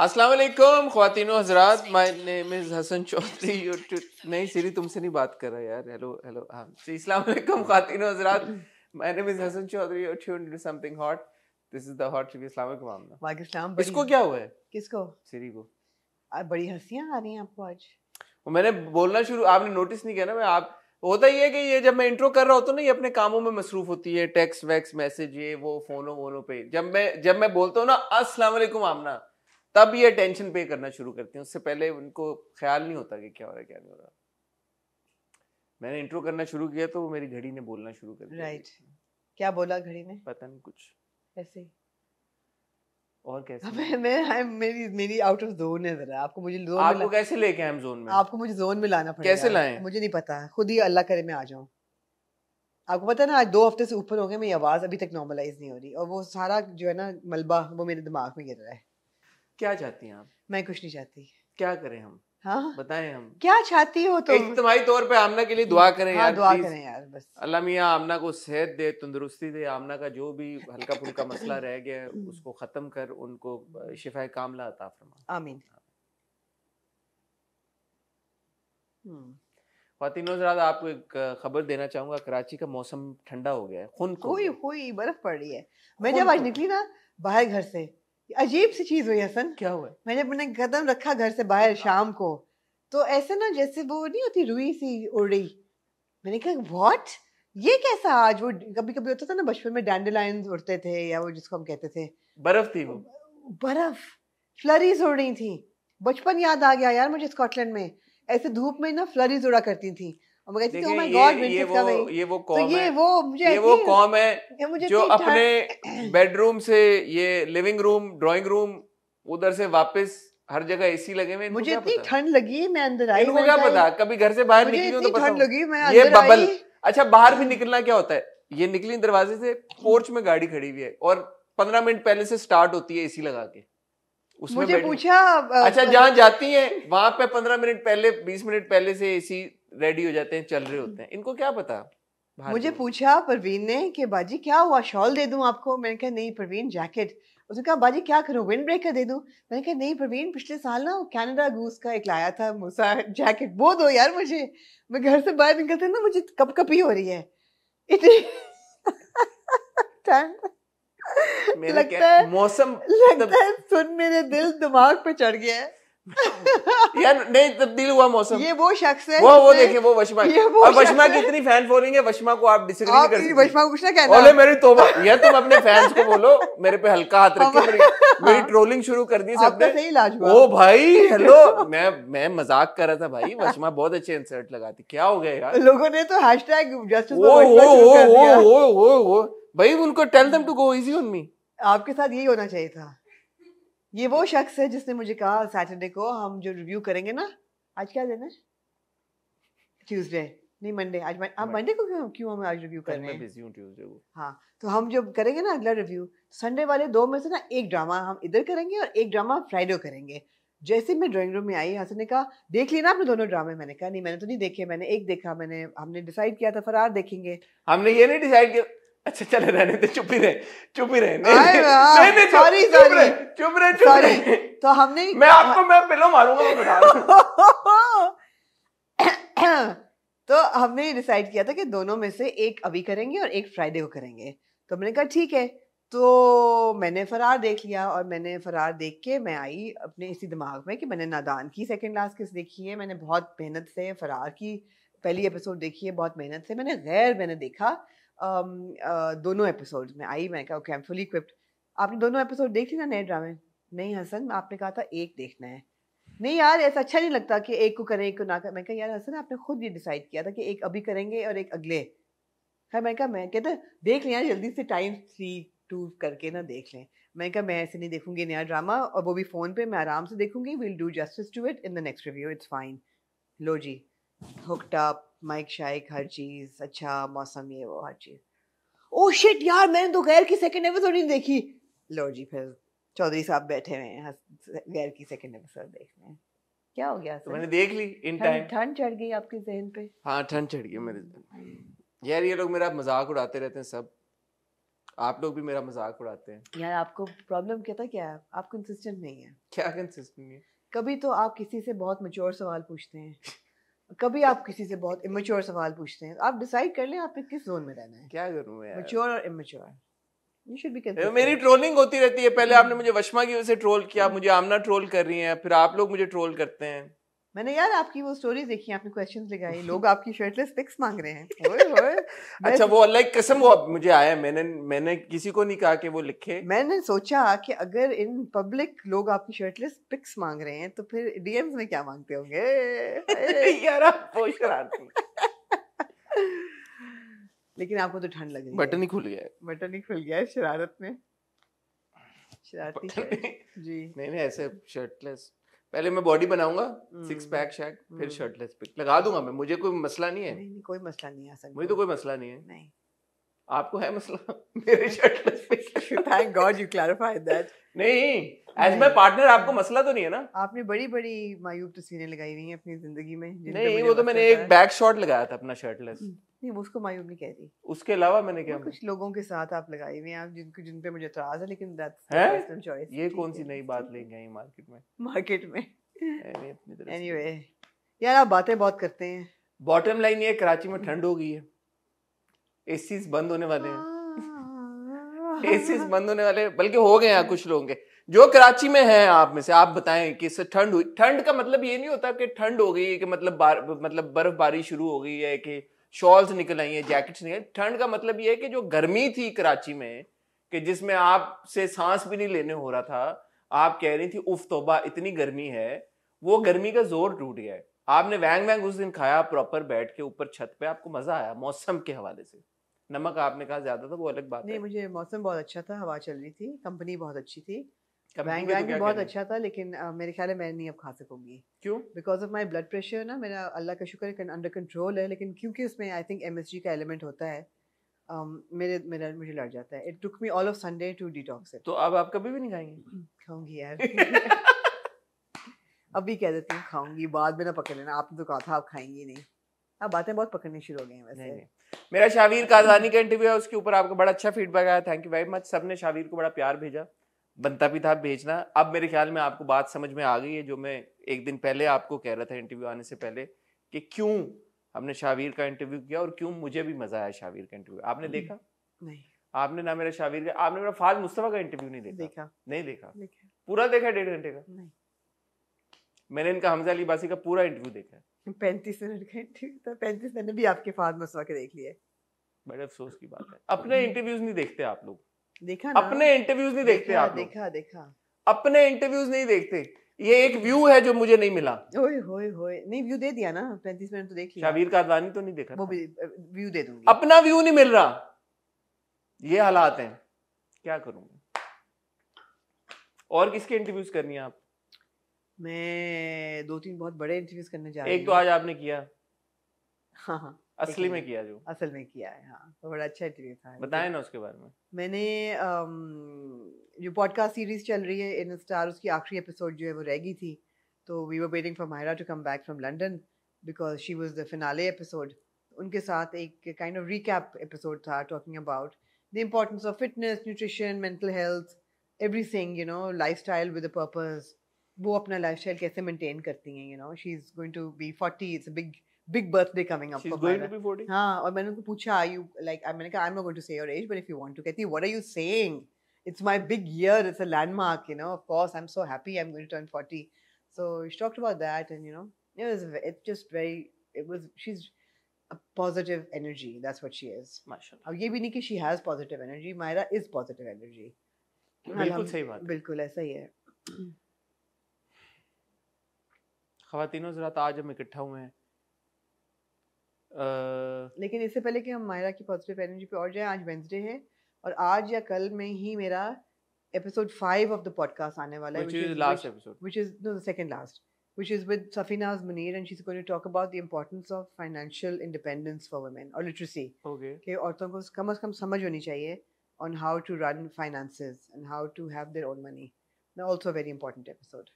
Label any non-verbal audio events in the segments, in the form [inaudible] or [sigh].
असलम खातिन हजरात name is Hasan Chaudhary नहीं सीरी तुमसे नहीं बात कर रहा यार हेलो हेलो हाँ खातिन हजरात नेम इज़ हसन चौधरी और tune something hot this is the hot इसको क्या हुआ है किसको सीरी को बड़ी आ रही हैं आपको आज वो मैंने बोलना शुरू आपने नोटिस नहीं किया ना मैं आप होता ही है कि ये जब मैं इंट्रो कर रहा होता हूँ ना ये अपने कामों में मसरूफ होती है टेक्स्ट वैक्स मैसेज ये वो फोनो वोनो पे जब मैं जब मैं बोलता हूँ ना असला आमना तब ये अटेंशन पे करना शुरू करते हैं उससे पहले उनको ख्याल नहीं होता कि क्या हो रहा है क्या नहीं हो रहा मैंने इंट्रो करना शुरू किया तो वो मेरी घड़ी ने बोलना शुरू कर दिया राइट right. क्या बोला घड़ी ने पता नहीं कुछ ऐसे और कैसे मैं मैं मेरी मेरी आउट ऑफ जोन है जरा आपको मुझे जोन आपको कैसे लेके आए जोन में आपको मुझे जोन में लाना पड़ेगा कैसे लाएं मुझे नहीं पता खुद ही अल्लाह करे मैं आ जाऊं आपको पता है ना आज दो हफ्ते से ऊपर हो गए मेरी आवाज़ अभी तक नॉर्मलाइज नहीं हो रही और वो सारा जो है ना मलबा वो मेरे दिमाग में गिर रहा है क्या चाहती हैं आप मैं कुछ नहीं चाहती क्या करें हम हाँ बताए हम क्या चाहती हो तो इज्तमाही तौर पे आमना के लिए दुआ हाँ, करें हाँ, यार दुआ करें यार बस अल्लाह मियाँ आमना को सेहत दे तंदुरुस्ती दे आमना का जो भी हल्का फुल्का मसला रह गया है [clears throat] उसको ख़त्म कर उनको शिफाए कामला अता फरमा आमीन हम्म। फातिन हजरात आपको एक खबर देना चाहूंगा कराची का मौसम ठंडा हो गया है खुन कोई कोई बर्फ पड़ रही है मैं जब आज निकली ना बाहर घर से अजीब सी चीज हुई हसन क्या हुआ मैंने अपना कदम रखा घर से बाहर हाँ। शाम को तो ऐसे ना जैसे वो नहीं होती रुई सी उड़ रही मैंने कहा व्हाट ये कैसा आज वो कभी कभी होता था ना बचपन में डैंडलाइंस उड़ते थे या वो जिसको हम कहते थे बर्फ थी वो बर्फ फ्लरीज उड़ रही थी बचपन याद आ गया यार मुझे स्कॉटलैंड में ऐसे धूप में ना फ्लरीज उड़ा करती थी और मैं कहती थी माय oh गॉड ये वो तो ये वो कॉम तो ये वो मुझे ये वो कॉम है जो अपने बेडरूम [clears throat] से ये लिविंग रूम ड्राइंग रूम उधर से वापस हर जगह एसी लगे हुए मुझे इतनी ठंड लगी मैं अंदर आई इनको क्या पता कभी घर से बाहर निकली हूँ तो ठंड लगी मैं ये बबल अच्छा बाहर भी निकलना क्या होता है ये निकली दरवाजे से पोर्च में गाड़ी खड़ी हुई है और पंद्रह मिनट पहले से स्टार्ट होती है एसी लगा के उसमें मुझे पूछा अच्छा जहाँ मतलब जाती है वहां पे पंद्रह मिनट पहले बीस मिनट पहले से एसी रेडी हो जाते हैं चल रहे हम्म। होते हैं इनको क्या पता मुझे पूछा परवीन ने कि बाजी क्या हुआ शॉल दे दूं आपको मैंने कहा नहीं परवीन जैकेट उसने कहा बाजी क्या करूं विंड ब्रेकर दे दूं मैंने कहा नहीं प्रवीण पिछले साल ना कनाडा गूस का एक लाया था मूसा जैकेट वो दो यार मुझे मैं घर से बाहर निकलते ना मुझे कप कपी हो रही है इतनी [laughs] लगता है मौसम लगता है सुन मेरे दिल दिमाग पे चढ़ गया है यार नहीं तब्दील तो हुआ मौसम ये वो शख्स है वो वो देखिए वो वशमा ये वो और वशमा की इतनी फैन फॉलोइंग है वशमा को आप डिसएग्री नहीं करते वशमा को कुछ ना कहना बोले मेरी तोबा यार तुम अपने फैंस को बोलो मेरे पे हल्का हाथ रख के हाँ। मेरी मेरी ट्रोलिंग शुरू कर दी सबने सही इलाज हुआ ओ भाई हेलो मैं मैं मजाक कर रहा था भाई वशमा बहुत अच्छे इंसर्ट लगाती क्या हो गया यार लोगों ने तो हैशटैग जस्टिस फॉर वशमा शुरू कर दिया भाई उनको tell them to go easy on me आपके साथ यही होना चाहिए था ये वो शख्स है जिसने मुझे कहा सैटरडे को हम जो रिव्यू करेंगे ना आज क्या दिन है ट्यूसडे नहीं मंडे आज आप मंडे को क्यों क्यों हम आज रिव्यू कर रहे हैं बिजी हूं ट्यूसडे को हां तो हम जो करेंगे ना अगला रिव्यू संडे वाले दो में से ना एक ड्रामा हम इधर करेंगे और एक ड्रामा फ्राइडे करेंगे जैसे मैं ड्राइंग रूम में आई हसन ने कहा देख लिया ना आपने दोनों ड्रामे मैंने कहा नहीं मैंने तो नहीं देखे मैंने एक देखा मैंने हमने डिसाइड किया था फरार देखेंगे हमने ये नहीं डिसाइड किया अच्छा चले रहने दे चुप ही रहे चुप ही रहे नहीं नहीं सॉरी सॉरी चुप रहे चुप रहे तो हमने मैं आपको मैं पिलो मारूंगा [coughs] तो हमने डिसाइड किया था कि दोनों में से एक अभी करेंगे और एक फ्राइडे को करेंगे तो मैंने कहा ठीक है तो मैंने फरार देख लिया और मैंने फरार देख के मैं आई अपने इसी दिमाग में कि मैंने नादान की सेकंड लास्ट किस देखी है मैंने बहुत मेहनत से फरार की पहली एपिसोड देखी है बहुत मेहनत से मैंने गैर मैंने देखा दोनों एपिसोड में आई मैं क्या ओके फुली इक्विप्ड आपने दोनों एपिसोड देख ली ना नए ड्रामे नहीं हसन आपने कहा था एक देखना है नहीं यार ऐसा अच्छा नहीं लगता कि एक को करें एक को ना करें मैं कहा यार हसन आपने खुद ये डिसाइड किया था कि एक अभी करेंगे और एक अगले है मैं कहा मैं कहता देख लें यार जल्दी से टाइम थ्री टू करके ना देख लें मैं कहा मैं ऐसे नहीं देखूंगी नया ड्रामा और वो भी फ़ोन पे मैं आराम से देखूंगी will do justice to it in the next review it's fine लो जी हुक्ड अप माइक शाइक हर चीज़ अच्छा मौसम ये वो हर चीज़ ओ oh शिट यार मैंने तो गैर की सेकंड एपिसोड नहीं देखी लो जी फिर चौधरी साहब बैठे हुए हैं गैर की सेकंड एपिसोड देख रहे हैं क्या हो गया तो मैंने देख ली इन टाइम ठंड चढ़ गई आपके जहन पे हाँ ठंड चढ़ गई मेरे जहन हम्म। यार ये लोग मेरा मजाक उड़ाते रहते हैं सब आप लोग भी मेरा मजाक उड़ाते हैं यार आपको प्रॉब्लम क्या था क्या आप कंसिस्टेंट नहीं है क्या कंसिस्टेंट नहीं है कभी तो आप किसी से बहुत मचोर सवाल पूछते हैं कभी आप किसी से बहुत इमेच्योर सवाल पूछते हैं तो आप डिसाइड कर लें आपने किस जोन में रहना है क्या करूं यार मैच्योर और इमेच्योर यू शुड बी मेरी ट्रोलिंग होती रहती है पहले hmm. आपने मुझे वशमा की वजह से ट्रोल किया hmm. मुझे आमना ट्रोल कर रही है फिर आप लोग मुझे ट्रोल करते हैं मैंने यार आपकी वो स्टोरी देखी आपने क्वेश्चंस लगाए [laughs] लोग आपकी शर्टलेस पिक्स मांग रहे हैं [laughs] ओए ओए अच्छा वो लाइक कसम वो मुझे आया मैंने मैंने किसी को नहीं कहा कि वो लिखे मैंने सोचा कि अगर इन पब्लिक लोग आपकी शर्टलेस पिक्स मांग रहे हैं तो फिर डीएम्स में क्या मांगते होंगे [laughs] यार आप लेकिन आपको तो ठंड लग रही बटन ही खुल गया बटन ही खुल गया है शरारत में शरारती जी नहीं नहीं ऐसे शर्टलेस पहले मैं बॉडी बनाऊंगा सिक्स पैक शैक फिर शर्टलेस हम्म। पिक लगा दूंगा मैं मुझे कोई मसला नहीं है नहीं, नहीं कोई मसला नहीं है सर मुझे तो कोई मसला नहीं है नहीं आपको है मसला [laughs] मेरे shirtless pic thank God you clarified that नहीं एज माय पार्टनर आपको मसला तो नहीं है ना आपने बड़ी बड़ी मायूब तस्वीरें लगाई हुई हैं अपनी जिंदगी में नहीं वो तो मैंने एक बैक शॉट लगाया था अपना शर्टलेस नहीं वो उसको मायूब नहीं कह रही उसके अलावा मैंने क्या कुछ लोगों के साथ आप लगाई हुई हैं जिनको जिन पे मुझे एतराज है लेकिन दैट्स चॉइस ये कौन सी नई बात लेंगे आई मार्केट में मार्केट में एनीवे यार आप बातें बहुत करते हैं बॉटम लाइन ये कराची में ठंड हो गई है एसीज बंद होने वाले हैं एसीज [laughs] बंद होने वाले बल्कि हो गए हैं कुछ लोगों के जो कराची में हैं आप में से आप बताएं कि इससे ठंड हुई ठंड का मतलब ये नहीं होता कि ठंड हो गई है कि मतलब बार, मतलब बर्फबारी शुरू हो गई है कि शॉल्स निकल आई हैं जैकेट्स निकल ठंड का मतलब ये है कि जो गर्मी थी कराची में कि जिसमें आपसे सांस भी नहीं लेने हो रहा था आप कह रही थी उफ तोबा इतनी गर्मी है वो गर्मी का जोर टूट गया है आपने वैंग वैंग उस दिन खाया प्रॉपर बैठ के ऊपर छत पे आपको मजा आया मौसम के हवाले से नमक आपने कहा ज्यादा था वो अलग बात नहीं मुझे मौसम बहुत अच्छा था हवा चल रही थी कंपनी बहुत अच्छी थी बैंग बैंग तो भी बहुत अच्छा था लेकिन मेरे ख्याल है मैं नहीं अब खा सकूंगी क्यों because of my blood pressure ना मेरा अल्लाह का शुक्र है अंडर कंट्रोल है लेकिन क्योंकि उसमें आई थिंक एम का एलिमेंट होता है मेरे मेरा मुझे लड़ जाता है it took me all of Sunday to detox तो अब आप कभी भी नहीं खाएंगे [clears throat] खाऊंगी यार [laughs] अभी कह देती हूँ खाऊंगी बाद में ना पकड़ लेना आपने तो कहा था आप खाएंगी नहीं अब हाँ, बातें बहुत पकड़नी शुरू हो गई हैं वैसे नहीं, नहीं। मेरा शावीर काजानी का इंटरव्यू है उसके ऊपर आपका बड़ा अच्छा फीडबैक आया थैंक यू वेरी मच सबने शावीर को बड़ा प्यार भेजा बनता भी था भेजना अब मेरे ख्याल में आपको बात समझ में आ गई है जो मैं एक दिन पहले आपको कह रहा था इंटरव्यू आने से पहले कि क्यों हमने शावीर का इंटरव्यू किया और क्यों मुझे भी मजा आया शावीर का इंटरव्यू आपने नहीं। हम्म। देखा नहीं आपने ना मेरा शावीर का आपने मेरा फाज मुस्तफा का इंटरव्यू नहीं देखा देखा नहीं देखा, पूरा देखा डेढ़ घंटे का नहीं मैंने इनका हमजा अली बासी का पूरा इंटरव्यू देखा है पैंतीस मिनट का इंटरव्यू था तो पैंतीस मैंने भी आपके फाज मुस्तफा के देख लिए बड़े अफसोस की बात है अपने इंटरव्यूज नहीं देखते आप लोग देखा ना? अपने इंटरव्यूज नहीं देखते देखा, आप देखा देखा अपने इंटरव्यूज नहीं देखते ये एक व्यू है जो मुझे नहीं मिला ओए होए होए नहीं व्यू दे दिया ना पैंतीस मिनट तो देख लिया शाबीर का अडवाणी तो नहीं देखा वो भी व्यू दे दूंगी अपना व्यू नहीं मिल रहा ये हालात हैं क्या करूंगा और किसके इंटरव्यूज करनी है आप मैं दो तीन बहुत बड़े इंटरव्यूज करने जा रही एक तो आज आपने किया हाँ हाँ असली में किया जो असल में किया है हाँ तो बड़ा अच्छा इंटरव्यू था बताए ना उसके बारे में मैंने जो पॉडकास्ट सीरीज चल रही है इन स्टार उसकी आखिरी एपिसोड जो है वो रह गई थी तो we were waiting for Mahira to come back from London because she was the finale episode उनके साथ एक काइंड ऑफ रिकैप एपिसोड था talking about the importance of fitness nutrition mental health everything you know lifestyle with purpose वो अपना lifestyle कैसे maintain करती हैं you know she is going to be forty it's big big birthday coming up. She's for going to be 40. हाँ और मैंने उनको पूछा are you like I mean like I'm not going to say your age but if you want to कहती what are you saying? It's my big year. It's a landmark. You know, of course I'm so happy I'm going to turn 40. So she talked about that and you know it was it just very it was she's a positive energy. That's what she is. अब ये भी नहीं कि she has positive energy. Myra is positive energy. बिल्कुल सही बात बिल्कुल ऐसा ही है खातिनों जरा आज हम इकट्ठा हुए लेकिन इससे पहले कि हम मायरा की पॉजिटिव एनर्जी पे और जाए आज वेंसडे है और आज या कल में ही मेरा episode five of the podcast आने वाला है which is no second last which is with Safinaz Munir and she's going to talk about the importance of financial independence for women or literacy okay कि औरतों को कम से कम समझ होनी चाहिए on how to run finances and how to have their own money now also a very important episode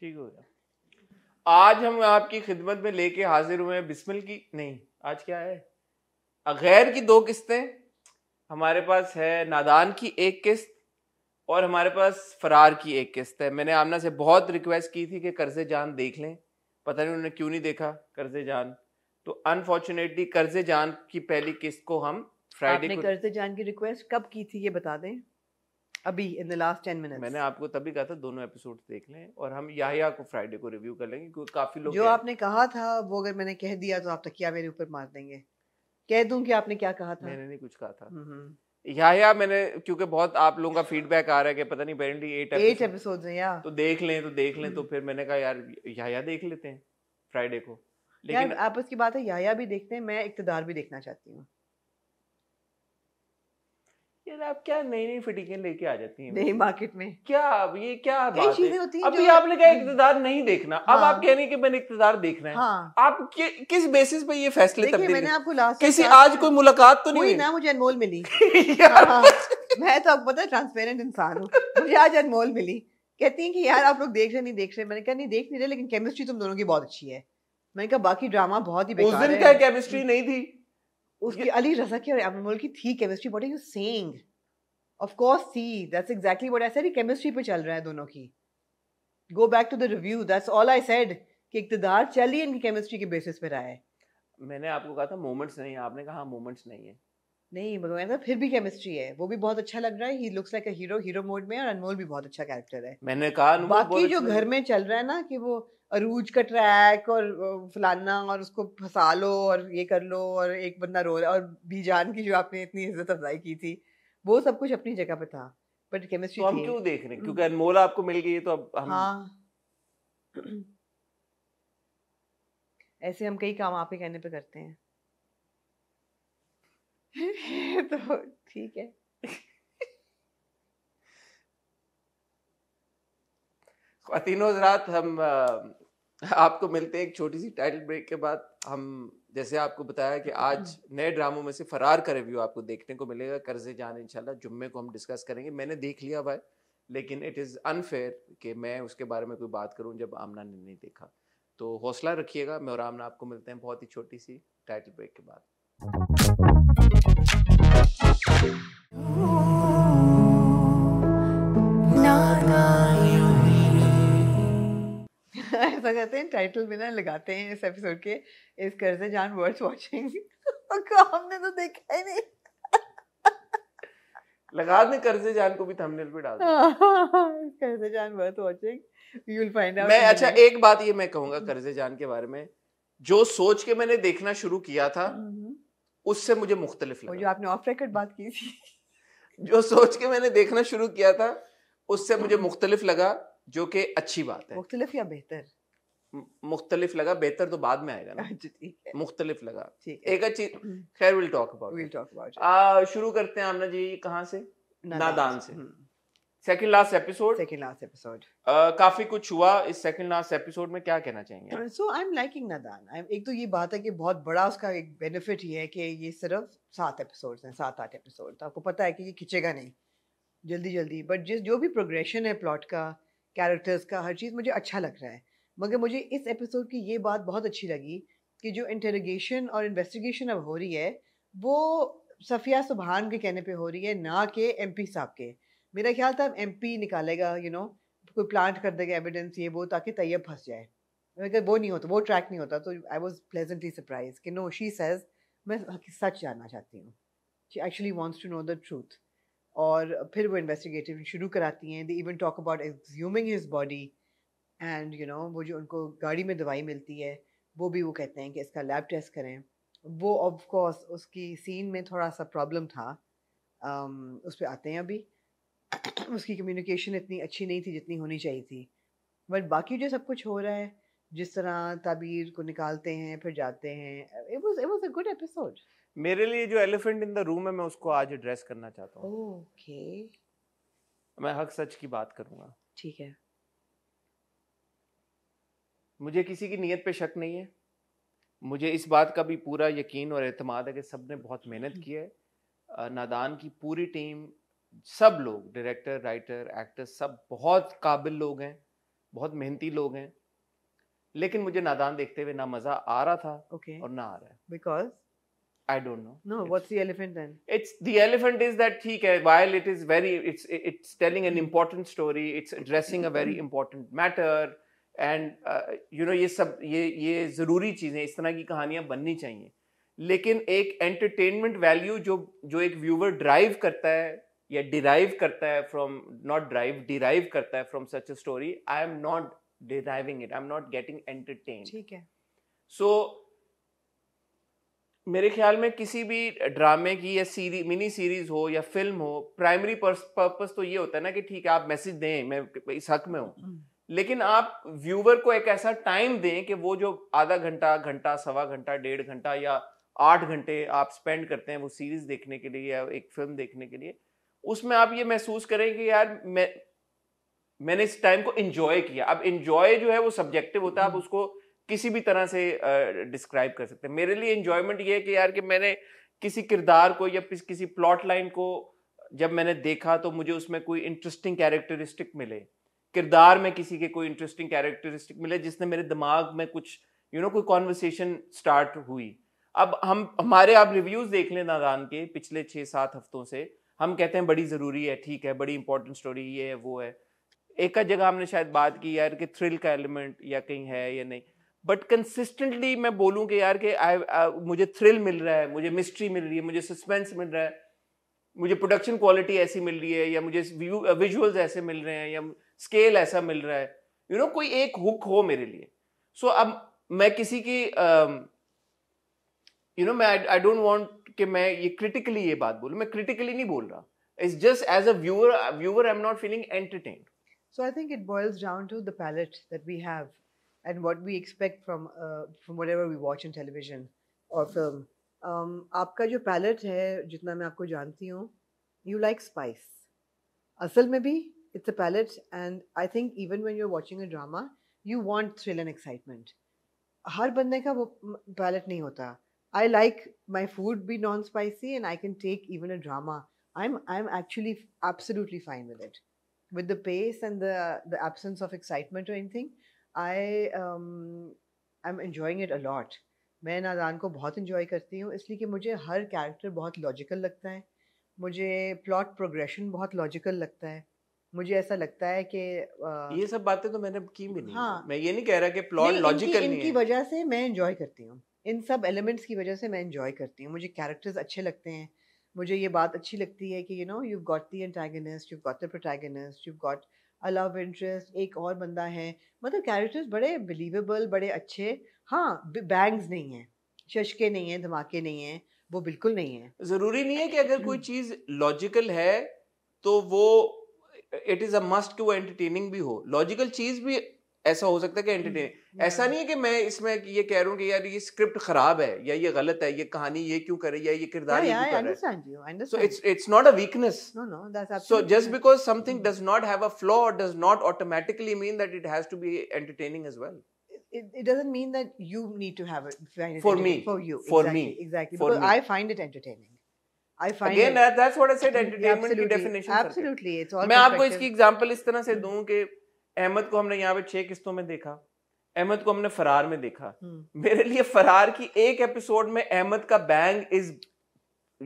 ठीक हो गया आज हम आपकी खिदमत में लेके हाजिर हुए हैं बिस्मिल की नहीं आज क्या है गैर की दो किस्तें हमारे पास है नादान की एक किस्त और हमारे पास फरार की एक किस्त है मैंने आमना से बहुत रिक्वेस्ट की थी कि कर्ज़ जान देख लें पता नहीं उन्होंने क्यों नहीं देखा कर्ज़ जान तो अनफॉर्चुनेटली कर्ज़ जान की पहली किस्त को हम फ्राइडे कर्ज़ जान की रिक्वेस्ट कब की थी ये बता दें अभी in the last ten minute मैंने आपको तभी कहा था दोनों एपिसोड देख लें और हम याहिया को फ्राइडे को रिव्यू कर लेंगे क्योंकि काफी लोग जो आपने कहा था वो अगर मैंने कह दिया तो आप तकिया मेरे ऊपर मार देंगे कह दूं कि आपने क्या कहा था मैंने नहीं कुछ कहा था हम्म। या मैंने क्योंकि बहुत आप लोगों का फीडबैक आ रहा है कि पता नहीं एट एट एपिसोड, एपिसोड्स हैं यार तो देख लें तो देख लें तो हम्म। फिर मैंने कहा यार याया देख लेते हैं फ्राइडे को लेकिन आपस की बात है याया भी देखते हैं मैं इकतदार भी देखना चाहती हूँ यार आप क्या नई नई फिटिंगें लेके आ जाती हैं नई मार्केट में क्या अब ये क्या बात है चीजें होती है अभी आपने कहा हम्म। इकतदार नहीं देखना हाँ। अब आप कह रहे हैं कि मैंने इकतदार देखना है हाँ। आप कि, किस बेसिस पे ये फैसले तब्दील मैंने आपको लास्ट किसी आज कोई मुलाकात तो नहीं हुई ना मुझे अनमोल मिली [laughs] हाँ, हाँ। [laughs] मैं तो आपको पता ट्रांसपेरेंट इंसान हूँ मुझे आज अनमोल मिली कहती है कि यार आप लोग देख रहे नहीं देख रहे मैंने कहा नहीं देख नहीं रहे लेकिन केमिस्ट्री तुम दोनों की बहुत अच्छी है मैंने कहा बाकी ड्रामा बहुत ही बेकार है उस दिन क्या केमिस्ट्री नहीं थी उसकी अली रजा की और मोल की थी chemistry what are you saying of course थी that's exactly what I said chemistry पे चल रहा है दोनों की go back to the review that's all I said कि इकतदार चल ही इनकी केमिस्ट्री के बेसिस पे रहा है मैंने आपको कहा था मोमेंट्स नहीं है आपने कहा मोमेंट्स हाँ, नहीं है नहीं मगर मैंने फिर भी केमिस्ट्री है वो भी बहुत अच्छा लग रहा है ही looks like a hero hero mode में और अनमोल भी बहुत अच्छा कैरेक्टर है मैंने कहा बाकी जो घर में चल रहा है ना कि वो अरूज का ट्रैक और फलाना और उसको फंसा लो और ये कर लो और एक बंदा रो रहा और बीजान की जो आपने इतनी इज्जत अफजाई की थी वो सब कुछ अपनी जगह पे था बट केमिस्ट्री तो हम क्यों देख रहे हैं क्योंकि हम्म। अनमोल आपको मिल गई तो अब हम हाँ ऐसे हम कई काम आपके कहने पे करते हैं [laughs] तो ठीक है [laughs] तीनों रात हम आपको मिलते हैं एक छोटी सी टाइटल ब्रेक के बाद हम जैसे आपको बताया कि आज हम्म। नए ड्रामों में से फरार का रिव्यू आपको देखने को मिलेगा कर्जे जान इंशाल्लाह जुम्मे को हम डिस्कस करेंगे मैंने देख लिया भाई लेकिन इट इज़ अनफेयर कि मैं उसके बारे में कोई बात करूं जब आमना ने नहीं देखा तो हौसला रखिएगा मैं और आमना आपको मिलते हैं बहुत ही छोटी सी टाइटल ब्रेक के बाद ना, ना, ऐसा करते हैं टाइटल भी ना लगाते हैं इस एपिसोड के इस कर्ज जान वर्थ वॉचिंग [laughs] हमने तो देखा ही नहीं लगा दे कर्जे जान को भी थंबनेल पे डाल [laughs] कर्जे जान worth watching you will find out मैं अच्छा एक बात ये मैं कहूंगा कर्जे जान के बारे में जो सोच के मैंने देखना शुरू किया था हम्म। उससे मुझे मुख्तलिफ लगा जो आपने ऑफ रिकॉर्ड बात की थी जो सोच के मैंने देखना शुरू किया था उससे मुझे मुख्तलिफ लगा जो कि अच्छी बात है मुख्तलिफ या बेहतर मुख्तलिफ लगा बेहतर तो बाद में आएगा ना अच्छा, मुख्तलिफ लगा एक अच्छी हम्म। खैर will talk about will talk about शुरू करते हैं आमना जी कहाँ से नादान से second last episode second last episode काफी कुछ हुआ इस सेकंड लास्ट एपिसोड में क्या कहना चाहेंगे सो आई एम लाइकिंग नादान आई एक तो ये बात है कि बहुत बड़ा उसका एक बेनिफिट ये है कि ये सिर्फ सात एपिसोड्स हैं सात आठ एपिसोड तो आपको पता है कि ये खिंचेगा नहीं जल्दी जल्दी बट जिस जो भी प्रोग्रेशन है प्लॉट का कैरेक्टर्स का हर चीज़ मुझे अच्छा लग रहा है मगर मुझे इस एपिसोड की ये बात बहुत अच्छी लगी कि जो इंटेरोगेशन और इन्वेस्टिगेशन अब हो रही है वो सफ़िया सुबहान के कहने पे हो रही है ना कि एमपी साहब के मेरा ख्याल था पी निकालेगा यू you नो know, कोई प्लांट कर देगा एविडेंस ये वो ताकि तैयब फंस जाए अगर वो नहीं होता वो ट्रैक नहीं होता तो आई वॉज प्लेजेंटली सरप्राइज कि नो शी सेज मैं सच जानना चाहती हूँ she actually wants to know the truth और फिर वो इन्वेस्टिगेटिव शुरू कराती हैं they even talk about exhuming his body and you know वो जो उनको गाड़ी में दवाई मिलती है वो भी वो कहते हैं कि इसका लैब टेस्ट करें वो ऑफ कोर्स उसकी सीन में थोड़ा सा प्रॉब्लम था um, उस पर आते हैं अभी उसकी कम्युनिकेशन इतनी अच्छी नहीं थी जितनी होनी चाहिए थी बट बाकी जो सब कुछ हो रहा है जिस तरह ताबीर को निकालते हैं फिर जाते हैं it was it was a good episode मेरे लिए जो एलिफेंट इन द रूम है मैं उसको आज एड्रेस करना चाहता हूँ ओके okay. मैं हक सच की बात करूंगा ठीक है मुझे किसी की नीयत पे शक नहीं है मुझे इस बात का भी पूरा यकीन और एतमाद है कि सब ने बहुत मेहनत हम्म। की है नादान की पूरी टीम सब लोग डायरेक्टर राइटर एक्टर सब बहुत काबिल लोग हैं बहुत मेहनती लोग हैं लेकिन मुझे नादान देखते हुए ना मज़ा आ रहा था okay. और ना आ रहा है because I don't know. No, it's, what's the elephant then? It's the elephant is that okay, while it is very it's it's telling an hmm. important story, it's addressing a very hmm. important matter and uh, you know ये सब ये ये ज़रूरी चीज़ें इस तरह की कहानियाँ बननी चाहिए लेकिन एक एंटरटेनमेंट वैल्यू जो जो एक व्यूवर ड्राइव करता है या डिराइव करता है फ्रॉम नॉट ड्राइव डिराइव करता है from such a story I am not deriving it I am not getting entertain ठीक है सो so, मेरे ख्याल में किसी भी ड्रामे की या सीरी मिनी सीरीज हो या फिल्म हो प्राइमरी पर्पस तो ये होता है ना कि ठीक है आप मैसेज दें मैं इस हक में हूँ हम्म। लेकिन आप व्यूवर को एक ऐसा टाइम दें कि वो जो आधा घंटा घंटा सवा घंटा डेढ़ घंटा या आठ घंटे आप स्पेंड करते हैं वो सीरीज देखने के लिए या एक फिल्म देखने के लिए उसमें आप ये महसूस करें कि यार मैं मैंने इस टाइम को इंजॉय किया अब इंजॉय जो है वो सब्जेक्टिव होता है आप हम्म। उसको किसी भी तरह से डिस्क्राइब कर सकते हैं मेरे लिए इंजॉयमेंट ये है कि यार कि मैंने किसी किरदार को या किसी प्लॉट लाइन को जब मैंने देखा तो मुझे उसमें कोई इंटरेस्टिंग कैरेक्टरिस्टिक मिले किरदार में किसी के कोई इंटरेस्टिंग कैरेक्टरिस्टिक मिले जिसने मेरे दिमाग में कुछ यू you नो know, कोई कॉन्वर्सेशन स्टार्ट हुई अब हम हमारे आप रिव्यूज़ देख लें नादान के पिछले छः सात हफ्तों से हम कहते हैं बड़ी ज़रूरी है ठीक है बड़ी इंपॉर्टेंट स्टोरी ये है वो है एक जगह हमने शायद बात की यार कि थ्रिल का एलिमेंट या कहीं है या नहीं बट कंसिस्टेंटली मैं बोलूं कि यार कि आई मुझे थ्रिल मिल रहा है मुझे मिस्ट्री मिल रही है मुझे सस्पेंस मिल रहा है मुझे प्रोडक्शन क्वालिटी ऐसी मिल रही है या मुझे विजुअल्स uh, ऐसे मिल रहे हैं या स्केल ऐसा मिल रहा है यू you नो know, कोई एक हुक हो मेरे लिए सो so, अब मैं किसी की यू um, नो मैं आई डोंट वांट कि मैं ये क्रिटिकली ये बात बोलूँ मैं क्रिटिकली नहीं बोल रहा it's just as a viewer viewer I am not feeling entertain so I think it boils down to the palette that we have and what we expect from uh, from whatever we watch in television or film. Um, आपका जो palette है जितना मैं आपको जानती हूँ you like spice. असल में भी it's a palette and I think even when you're watching a drama you want thrill and excitement. हर बंदे का वो palette नहीं होता. I like my food be non-spicy and I can take even a drama. I'm I'm actually absolutely fine with it. With the pace and the the absence of excitement or anything, I I am enjoying it a lot मैं नादान को बहुत enjoy करती हूँ इसलिए कि मुझे हर character बहुत logical लगता है मुझे प्लॉट प्रोग्रेशन बहुत लॉजिकल लगता है मुझे ऐसा लगता है कि आ, ये सब बातें तो मैंने की भी नहीं हाँ, मैं ये नहीं कह रहा कि प्लॉट लॉजिकल नहीं इनकी वजह से मैं इन्जॉय करती हूँ इन सब एलिमेंट्स की वजह से मैं इन्जॉय करती हूँ मुझे कैरेक्टर्स अच्छे लगते हैं मुझे ये बात अच्छी लगती है कि you know you got the antagonist you got the protagonist you got love interest एक और बंदा है मतलब कैरेक्टर्स बड़े बिलीवेबल बड़े अच्छे हाँ बैंग्स नहीं हैं शशके नहीं हैं धमाके नहीं हैं वो बिल्कुल नहीं है ज़रूरी नहीं है कि अगर कोई hmm. चीज़ लॉजिकल है तो वो इट इज़ अ मस्ट कि वो एंटरटेनिंग भी हो लॉजिकल चीज़ भी ऐसा हो सकता है कि एंटरटेन ऐसा नहीं है कि मैं इसमें ये कह रहा हूँ कि यार ये स्क्रिप्ट खराब है या ये गलत है ये कहानी ये क्यों कर रही है ये किरदार ये क्यों कर रहा है so it's it's not a weakness so just because something does not have a flaw does not automatically mean that it has to be entertaining as well It, it doesn't mean that you need to have it, it for me for you for exactly, me exactly for because me. I find it entertaining I find again it, that's what I said entertainment absolutely, की definition absolutely it's all मैं आपको इसकी example इस तरह से दूं कि अहमद को हमने यहाँ पे छह किस्तों में देखा अहमद को हमने फरार में देखा हम्म। मेरे लिए फरार की एक एपिसोड में अहमद का bang is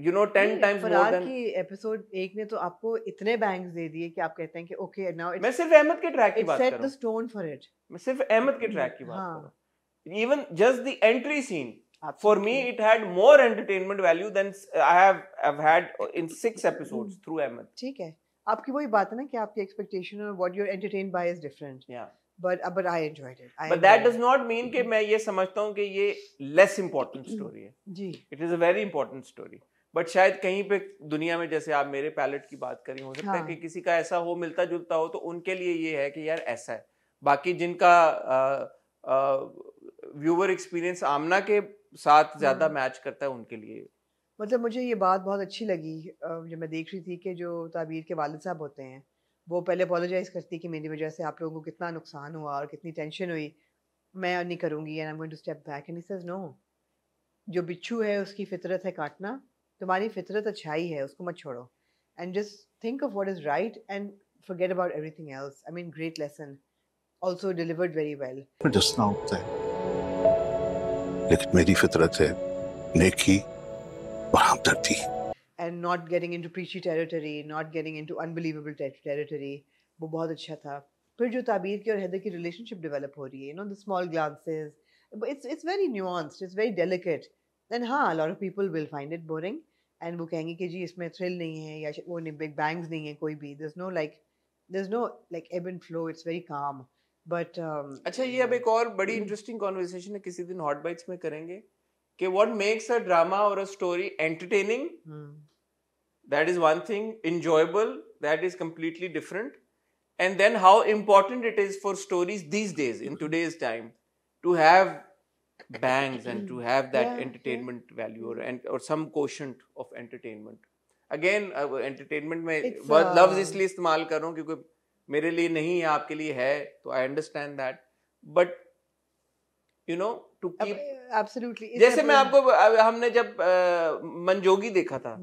you know ten times more than... की एपिसोड एक ने तो आपको इतने बैंग्स दे दिए कि आप कहते हैं कि ओके नाउ मैं सिर्फ अहमद के ट्रैक की बात कर रहा हूं set the stone for it मैं सिर्फ अहमद के ट्रैक की बात कर रहा हूं even just the entry scene for me it had more entertainment value than I have I have had in six episodes through Ahmed ठीक है आपकी वही बात है ना कि आपकी एक्सपेक्टेशन और what you are entertain by is different या but but I enjoyed it but that does not mean कि मैं ये समझता हूँ कि ये लेस इंपॉर्टेंट स्टोरी है जी it is a very important story but शायद कहीं पे दुनिया में जैसे आप मेरे पैलेट की बात करी हो सकता हाँ. है कि किसी का ऐसा हो मिलता जुलता हो तो उनके लिए ये है कि यार ऐसा है बाकी जिनका व्यूअर एक्सपीरियंस आमना के साथ ज्यादा मैच हाँ. करता है उनके लिए मतलब मुझे ये बात बहुत अच्छी लगी जब मैं देख रही थी कि जो ताबीर के वालद साहब होते हैं वो पहले अपोलोजाइज़ करती कि मेरी वजह से आप लोगों को कितना नुकसान हुआ और कितनी टेंशन हुई मैं नहीं करूँगी and I am going to step back and no जो बिच्छू है उसकी फितरत है काटना तुम्हारी फितरत अच्छाई है उसको मत छोड़ो and just think of what is right and forget about everything else I mean great lesson also delivered very well लेकिन मेरी फितरत है नेकी और हम थी and not getting into preachy territory not getting into unbelievable territory वो बहुत अच्छा था फिर जो ताबीर की और हैदर की रिलेशनशिप डेवलप हो रही है you know the small glances it's it's very nuanced it's very delicate then a lot of people will find it boring and वो कहेंगे कि जी इसमें थ्रिल नहीं है या वो नहीं बिग बैंग्स नहीं है कोई भी there is no like there is no like ebb and flow it's very calm but अच्छा ये अब एक और बड़ी इंटरेस्टिंग mm-hmm. कॉन्वर्सेशन है किसी दिन हॉट बाइट्स में करेंगे कि व्हाट मेक्स अ ड्रामा और a story entertaining that is one thing enjoyable that is completely different and then how important it is for stories these days in today's bangs and to have that entertainment value or or some quotient of entertainment again uh, entertainment mein but uh, loves isliye istemal kar raha hu kyunki mere liye nahi hai aapke liye hai i understand that you know to keep absolutely जैसे मैं आपको हमने जब मनजोगी देखा था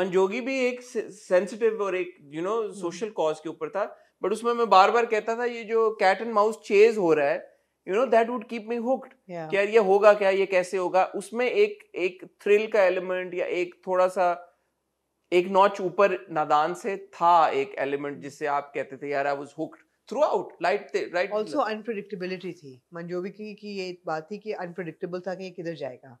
मनजोगी हम्म। भी एक sensitive और एक यू नो सोशल कॉज के ऊपर था बट उसमें मैं बार बार कहता था ये जो कैट एंड माउस चेज हो रहा है you know that would keep me hooked क्या ये होगा क्या ये कैसे होगा उसमें एक एक थ्रिल का एलिमेंट या एक थोड़ा सा एक नॉच ऊपर नादान से था एक एलिमेंट जिससे आप कहते थे यार I was hooked throughout light right also unpredictability थी मंजोबी की कि ये बात थी कि अनप्रडिक्टेबल था कि ये किधर जाएगा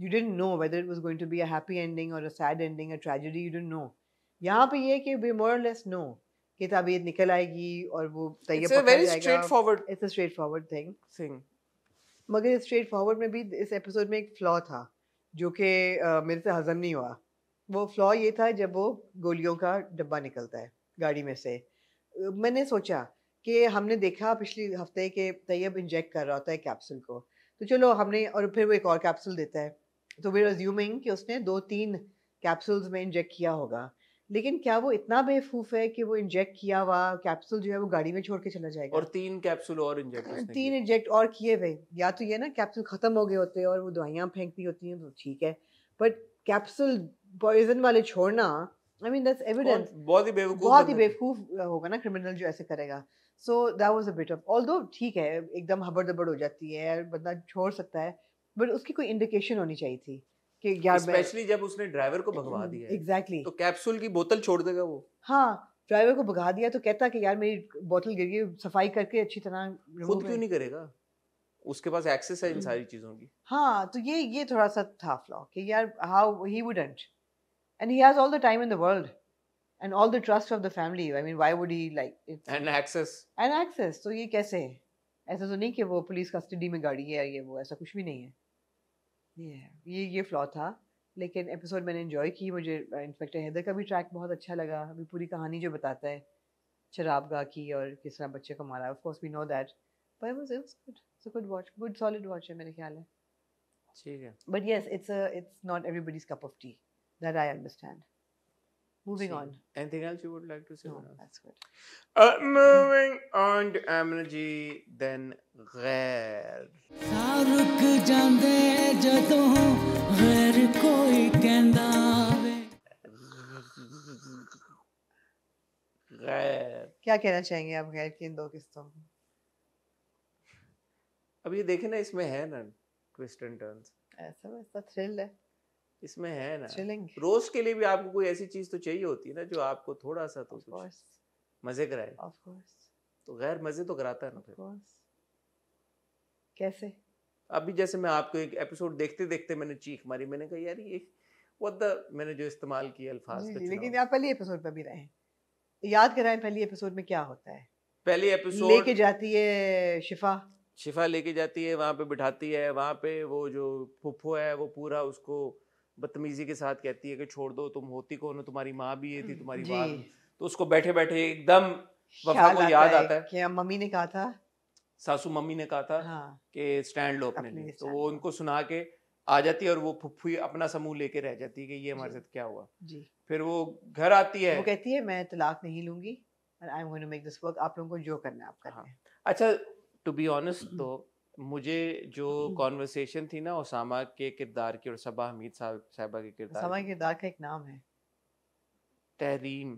you don't know whether it was going to be a happy ending और a sad ending a tragedy you don't know यहाँ पे ये कि वी मोर लेस नो कि तबीयत निकल आएगी और वो very straightforward it's a straightforward thing मगर इस स्ट्रेट फॉरवर्ड में भी इस एपिसोड में एक फ्लॉ था जो कि मेरे से हजम नहीं हुआ वो फ्लॉ ये था जब वो गोलियों का डब्बा निकलता है गाड़ी में से मैंने सोचा कि हमने देखा पिछले हफ्ते के तैयब इंजेक्ट कर रहा होता है कैप्सूल को तो चलो हमने और फिर वो एक और कैप्सूल देता है तो वे रिज्यूमिंग कि उसने दो तीन कैप्सूल्स में इंजेक्ट किया होगा लेकिन क्या वो इतना बेवकूफ है कि वो इंजेक्ट किया हुआ कैप्सूल जो है वो गाड़ी में छोड़ के चला जाएगा और तीन कैप्सूल और इंजेक्ट तीन इंजेक्ट और किए हुए या तो ये ना कैप्सूल खत्म हो गए होते हैं और वो दवाइयाँ फेंकती होती हैं तो ठीक है बट कैप्सूल पॉइजन वाले छोड़ना आई मीन दैट्स एविडेंस बहुत ही बेवकूफ बहुत ही बेवकूफ होगा ना क्रिमिनल जो ऐसे करेगा so that was a bit of although ठीक है एकदम हबड़ दबड़ हो जाती है बंदा छोड़ सकता है बट उसकी कोई इंडिकेशन होनी चाहिए थी कि यार स्पेशली जब उसने ड्राइवर को भगवा mm, दिया एग्जैक्टली exactly. तो कैप्सूल की बोतल छोड़ देगा वो हाँ ड्राइवर को भगा दिया तो कहता कि यार मेरी बोतल गिर गई सफाई करके अच्छी तरह खुद क्यों नहीं करेगा उसके पास एक्सेस है इन mm. सारी चीज़ों की हाँ तो ये ये थोड़ा सा था फ्लॉ कि यार how he wouldn't and he has all the time in the world and all the trust of the family I mean why would he like and access and access तो ये कैसे है ऐसा तो नहीं कि वो पुलिस कस्टडी में गाड़ी है ये वो ऐसा कुछ भी नहीं है yeah, ये ये फ्लॉ था लेकिन एपिसोड मैंने इन्जॉय की मुझे इंस्पेक्टर हैदर का भी ट्रैक बहुत अच्छा लगा अभी पूरी कहानी जो बताता है शराब गा की और किस तरह बच्चे को मारा of course we know that but it it's good it's a good watch good solid watch है मेरे ख्याल है ठीक है but yes it's it's not everybody's cup of tea that I understand Moving See. on. Anything else you would like to say? No, that's good. Uh, moving on to amnesty then Ghair. क्या कहना चाहेंगे आप गैर की इन दो किस्तों में अब ये देखे ना इसमें है ना ट्विस्ट एंड टर्न्स ऐसा वैसा थ्रिल है इसमें है ना रोज के लिए भी आपको कोई ऐसी चीज तो चाहिए होती है ना जो आपको थोड़ा सा तो मजे कराए तो गैर मजे तो कराता है ना फिर कैसे अभी जैसे मैं आपको एक एपिसोड देखते देखते मैंने चीख मारी मैंने कहा यार ये व्हाट द मैंने जो इस्तेमाल किया अल्फाज लेकिन आप पहले एपिसोड पर भी रहे याद कराएं पहले एपिसोड में क्या होता है पहले एपिसोड लेके जाती है शिफा शिफा लेके जाती है वहाँ पे बिठाती है वहाँ पे वो जो फुफ्फो है वो पूरा उसको बदतमीजी के साथ कहती है कि छोड़ दो तुम होती कौन हो तुम्हारी माँ भी ये थी हम्म, तुम्हारी माँ तो उसको बैठे बैठे एकदम वफा को याद आता है कि मम्मी ने कहा था सासू मम्मी ने कहा था हाँ। कि स्टैंड लो अपने लिए तो वो उनको सुना के आ जाती है और वो फुफ्फी अपना समूह लेके रह जाती है कि ये हमारे साथ क्या हुआ जी फिर वो घर आती है वो कहती है मैं तलाक नहीं लूंगी I am going to make this work आप लोगों को जो करना है आप करना हाँ। अच्छा टू बी ऑनेस्ट तो मुझे जो कॉन्वर्सेशन थी ना उसामा के किरदार की और सबा हमीद साहब साहबा के किरदार उसामा के किरदार का एक नाम है तहरीम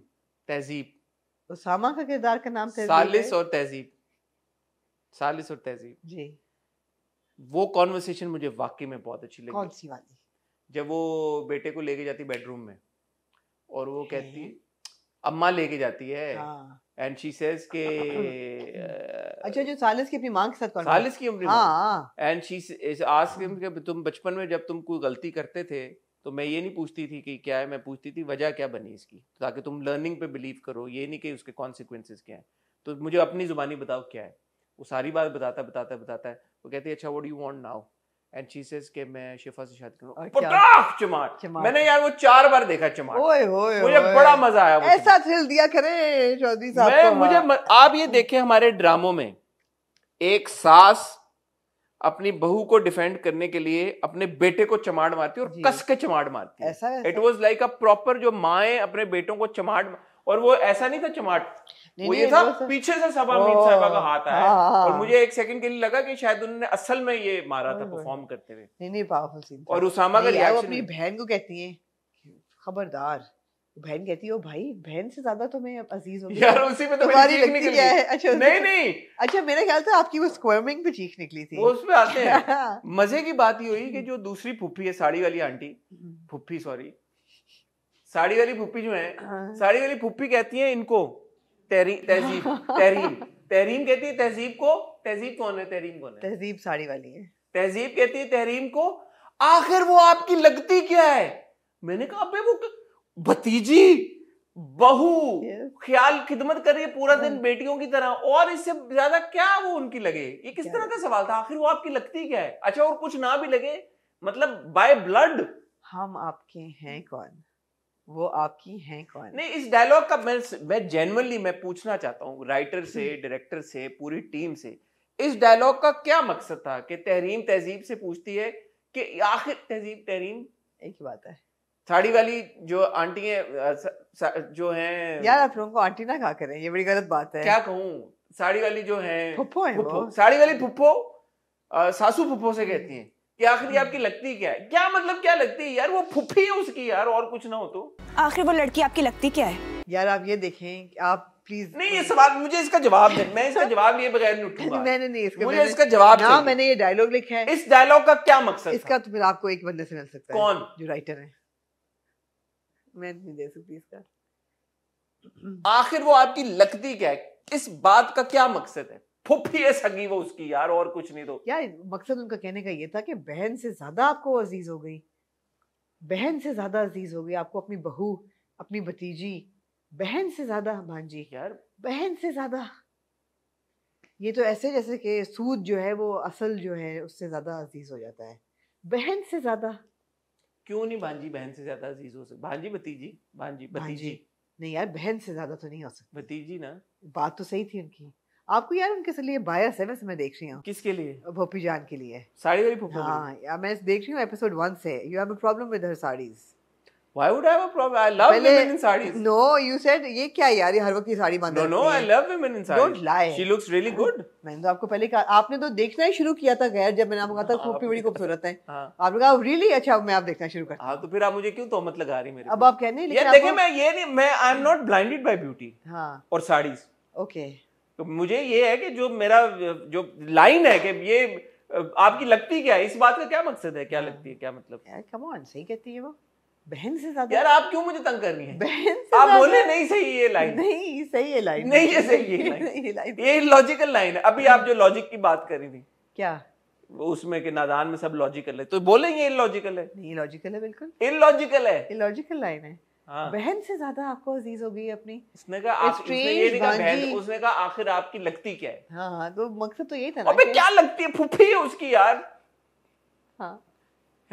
तहजीब उसामा तो का किरदार का नाम तहजीब सालिस और तहजीब सालिस और तहजीब जी वो कॉन्वर्सेशन मुझे वाकई में बहुत अच्छी लगी कौन सी वाली जब वो बेटे को लेके जाती बेडरूम में और वो कहती अम्मा लेके जाती है एंड शी सेज के अच्छा जो सालिस की अपनी माँ के साथ सालिस की एंड शी इज तुम बचपन में जब तुम कोई गलती करते थे तो मैं ये नहीं पूछती थी कि क्या है मैं पूछती थी वजह क्या बनी इसकी ताकि तुम लर्निंग पे बिलीव करो ये नहीं कि उसके कॉन्सिक्वेंसेज क्या हैं तो मुझे अपनी ज़ुबानी बताओ क्या है वो सारी बात बताता बताता बताता है वो कहती है अच्छा what you want now and she says के मैं शिफा से शादी करूं पटाख चमार मैंने यार वो चार बार देखा चमार ओए ओए मुझे बड़ा मजा आया वो ऐसा थ्रिल दिया करे चौधरी साहब मैं मुझे आप ये देखें हमारे ड्रामों में एक सास अपनी बहू को डिफेंड करने के लिए अपने बेटे को चमाट मारती है और कस के चमाट मारती है ऐसा it was like a proper जो माएं अपने बेटों को चमाट और वो ऐसा नहीं था चमाट वो ये था पीछे से सबा मीर साहबा का हाथ आया हाँ, हाँ, और हाँ। मुझे एक सेकंड के लिए लगा कि शायद उन्होंने असल में ये मारा था परफॉर्म करते हुए नहीं नहीं पावरफुल सीन और उसामा का रिएक्शन अपनी बहन को कहती है खबरदार बहन कहती है भाई बहन से ज्यादा तो मैं अजीज हूँ यार उसी में तो मेरी चीख निकली है अच्छा नहीं नहीं अच्छा मेरे ख्याल से आपकी वो स्क्वर्मिंग पे चीख निकली थी वो पे आते हैं [laughs] मजे की बात ही हुई कि जो दूसरी फूफी है साड़ी वाली आंटी हम्म। फूफी सॉरी साड़ी वाली फूफी जो है साड़ी वाली फूफी कहती है इनको तहरी तहजीब [laughs] तहरीम तहरीम कहती है तहजीब को तहजीब कौन है तहरीम कौन है तहजीब साड़ी वाली है तहजीब कहती है तहरीम को आखिर वो आपकी लगती क्या है मैंने कहा अबे वो भतीजी बहू yes. ख्याल खिदमत कर रही है पूरा दिन हाँ। बेटियों की तरह और इससे ज्यादा क्या वो उनकी लगे ये किस तरह का सवाल था आखिर वो आपकी लगती क्या है अच्छा और कुछ ना भी लगे मतलब बाय ब्लड हम आपके हैं hmm. कौन वो आपकी हैं कौन नहीं इस डायलॉग का मैं मैं जेनवनली मैं पूछना चाहता हूँ राइटर से डायरेक्टर हम्म। से पूरी टीम से इस डायलॉग का क्या मकसद था कि तहरीम तहजीब से पूछती है कि आखिर तहजीब तहरीम एक ही बात है साड़ी वाली जो आंटी है जो है यार आप लोगों को आंटी ना कहा करें ये बड़ी गलत बात है क्या कहूँ साड़ी वाली जो है फुप्पो है फुप्पो साड़ी वाली फुप्पो सासू फुप्पो से कहती है कि आखिर हम्म। आपकी लगती क्या है क्या मतलब क्या लगती है यार वो फुफी है उसकी यार और कुछ ना हो तो आखिर वो लड़की आपकी लगती क्या है यार आप ये देखें आप प्लीज नहीं ये सवाल मुझे इसका जवाब दें मैं इसका जवाब ये बगैर लुटूंगा [laughs] मैंने नहीं इसका मुझे इसका जवाब ना मैंने ये डायलॉग लिखा है इस डायलॉग का क्या मकसद इसका तो फिर आपको एक बंदे से मिल सकता है कौन जो राइटर है मैं नहीं दे सकती इसका आखिर वो आपकी लगती क्या है इस बात का क्या मकसद है फुफी है सगी वो उसकी यार और कुछ नहीं तो यार मकसद उनका कहने का ये था कि बहन से ज्यादा आपको अजीज हो गई बहन से ज़्यादा अजीज हो गई आपको अपनी बहू अपनी भतीजी बहन से ज़्यादा भांजी यार बहन से ज़्यादा ये तो ऐसे जैसे कि सूद जो है वो असल जो है उससे ज़्यादा अजीज हो जाता है बहन से ज़्यादा क्यों नहीं भांजी बहन से ज़्यादा अजीज हो सकती भांजी भतीजी भांजी भतीजी नहीं यार बहन से ज़्यादा तो नहीं हो सकती भतीजी ना बात तो सही थी उनकी आपको यार उनके लिए बायस है वैसे मैं देख रही हूँ किसके लिए भोपी जान के लिए साड़ी वाली भोपी हाँ मैं देख रही हूँ एपिसोड वन से you have a problem with her saris Why would I have a problem? I love Pehle, women in sarees. No, you said ये क्या यार ये हर वक्त की साड़ी बांध No, no, I love women in sarees. Don't lie. She looks really हाँ। good. मैंने तो आपको पहले कहा आपने तो देखना ही शुरू किया था गैर जब मैंने आपको कहा था हाँ, खूबी बड़ी खूबसूरत है हाँ। आपने कहा रियली अच्छा मैं आप देखना शुरू करता हाँ तो फिर आप मुझे क्यों तो मत लगा रही मेरे अब आप कहने लेकिन देखिए मैं ये नहीं मैं I am not blinded by beauty और साड़ीज ओके okay. तो मुझे ये है कि जो मेरा जो लाइन है कि ये आपकी लगती क्या है इस बात का क्या मकसद है क्या हाँ। लगती है क्या मतलब यार सही कहती है वो बहन से ज्यादा यार आप क्यों मुझे तंग कर रही हैं बहन से आप बोले नहीं सही ये लाइन नहीं सही ये लाइन [laughs] नहीं ये सही ये लाइन ये लॉजिकल लाइन है अभी आप जो लॉजिक की बात करी थी क्या उसमें के नादान में सब लॉजिकल है तो बोलेंगे इलॉजिकल है नहीं लॉजिकल है बिल्कुल इलॉजिकल है इलॉजिकल लाइन है हाँ। बहन से ज्यादा आपको अजीज हो गई अपनी उसने कहा आप, उसने ये नहीं कहा बहन उसने कहा आखिर आपकी लगती क्या है हाँ, हाँ तो मकसद तो यही था अबे क्या लगती है फूफी है उसकी यार हाँ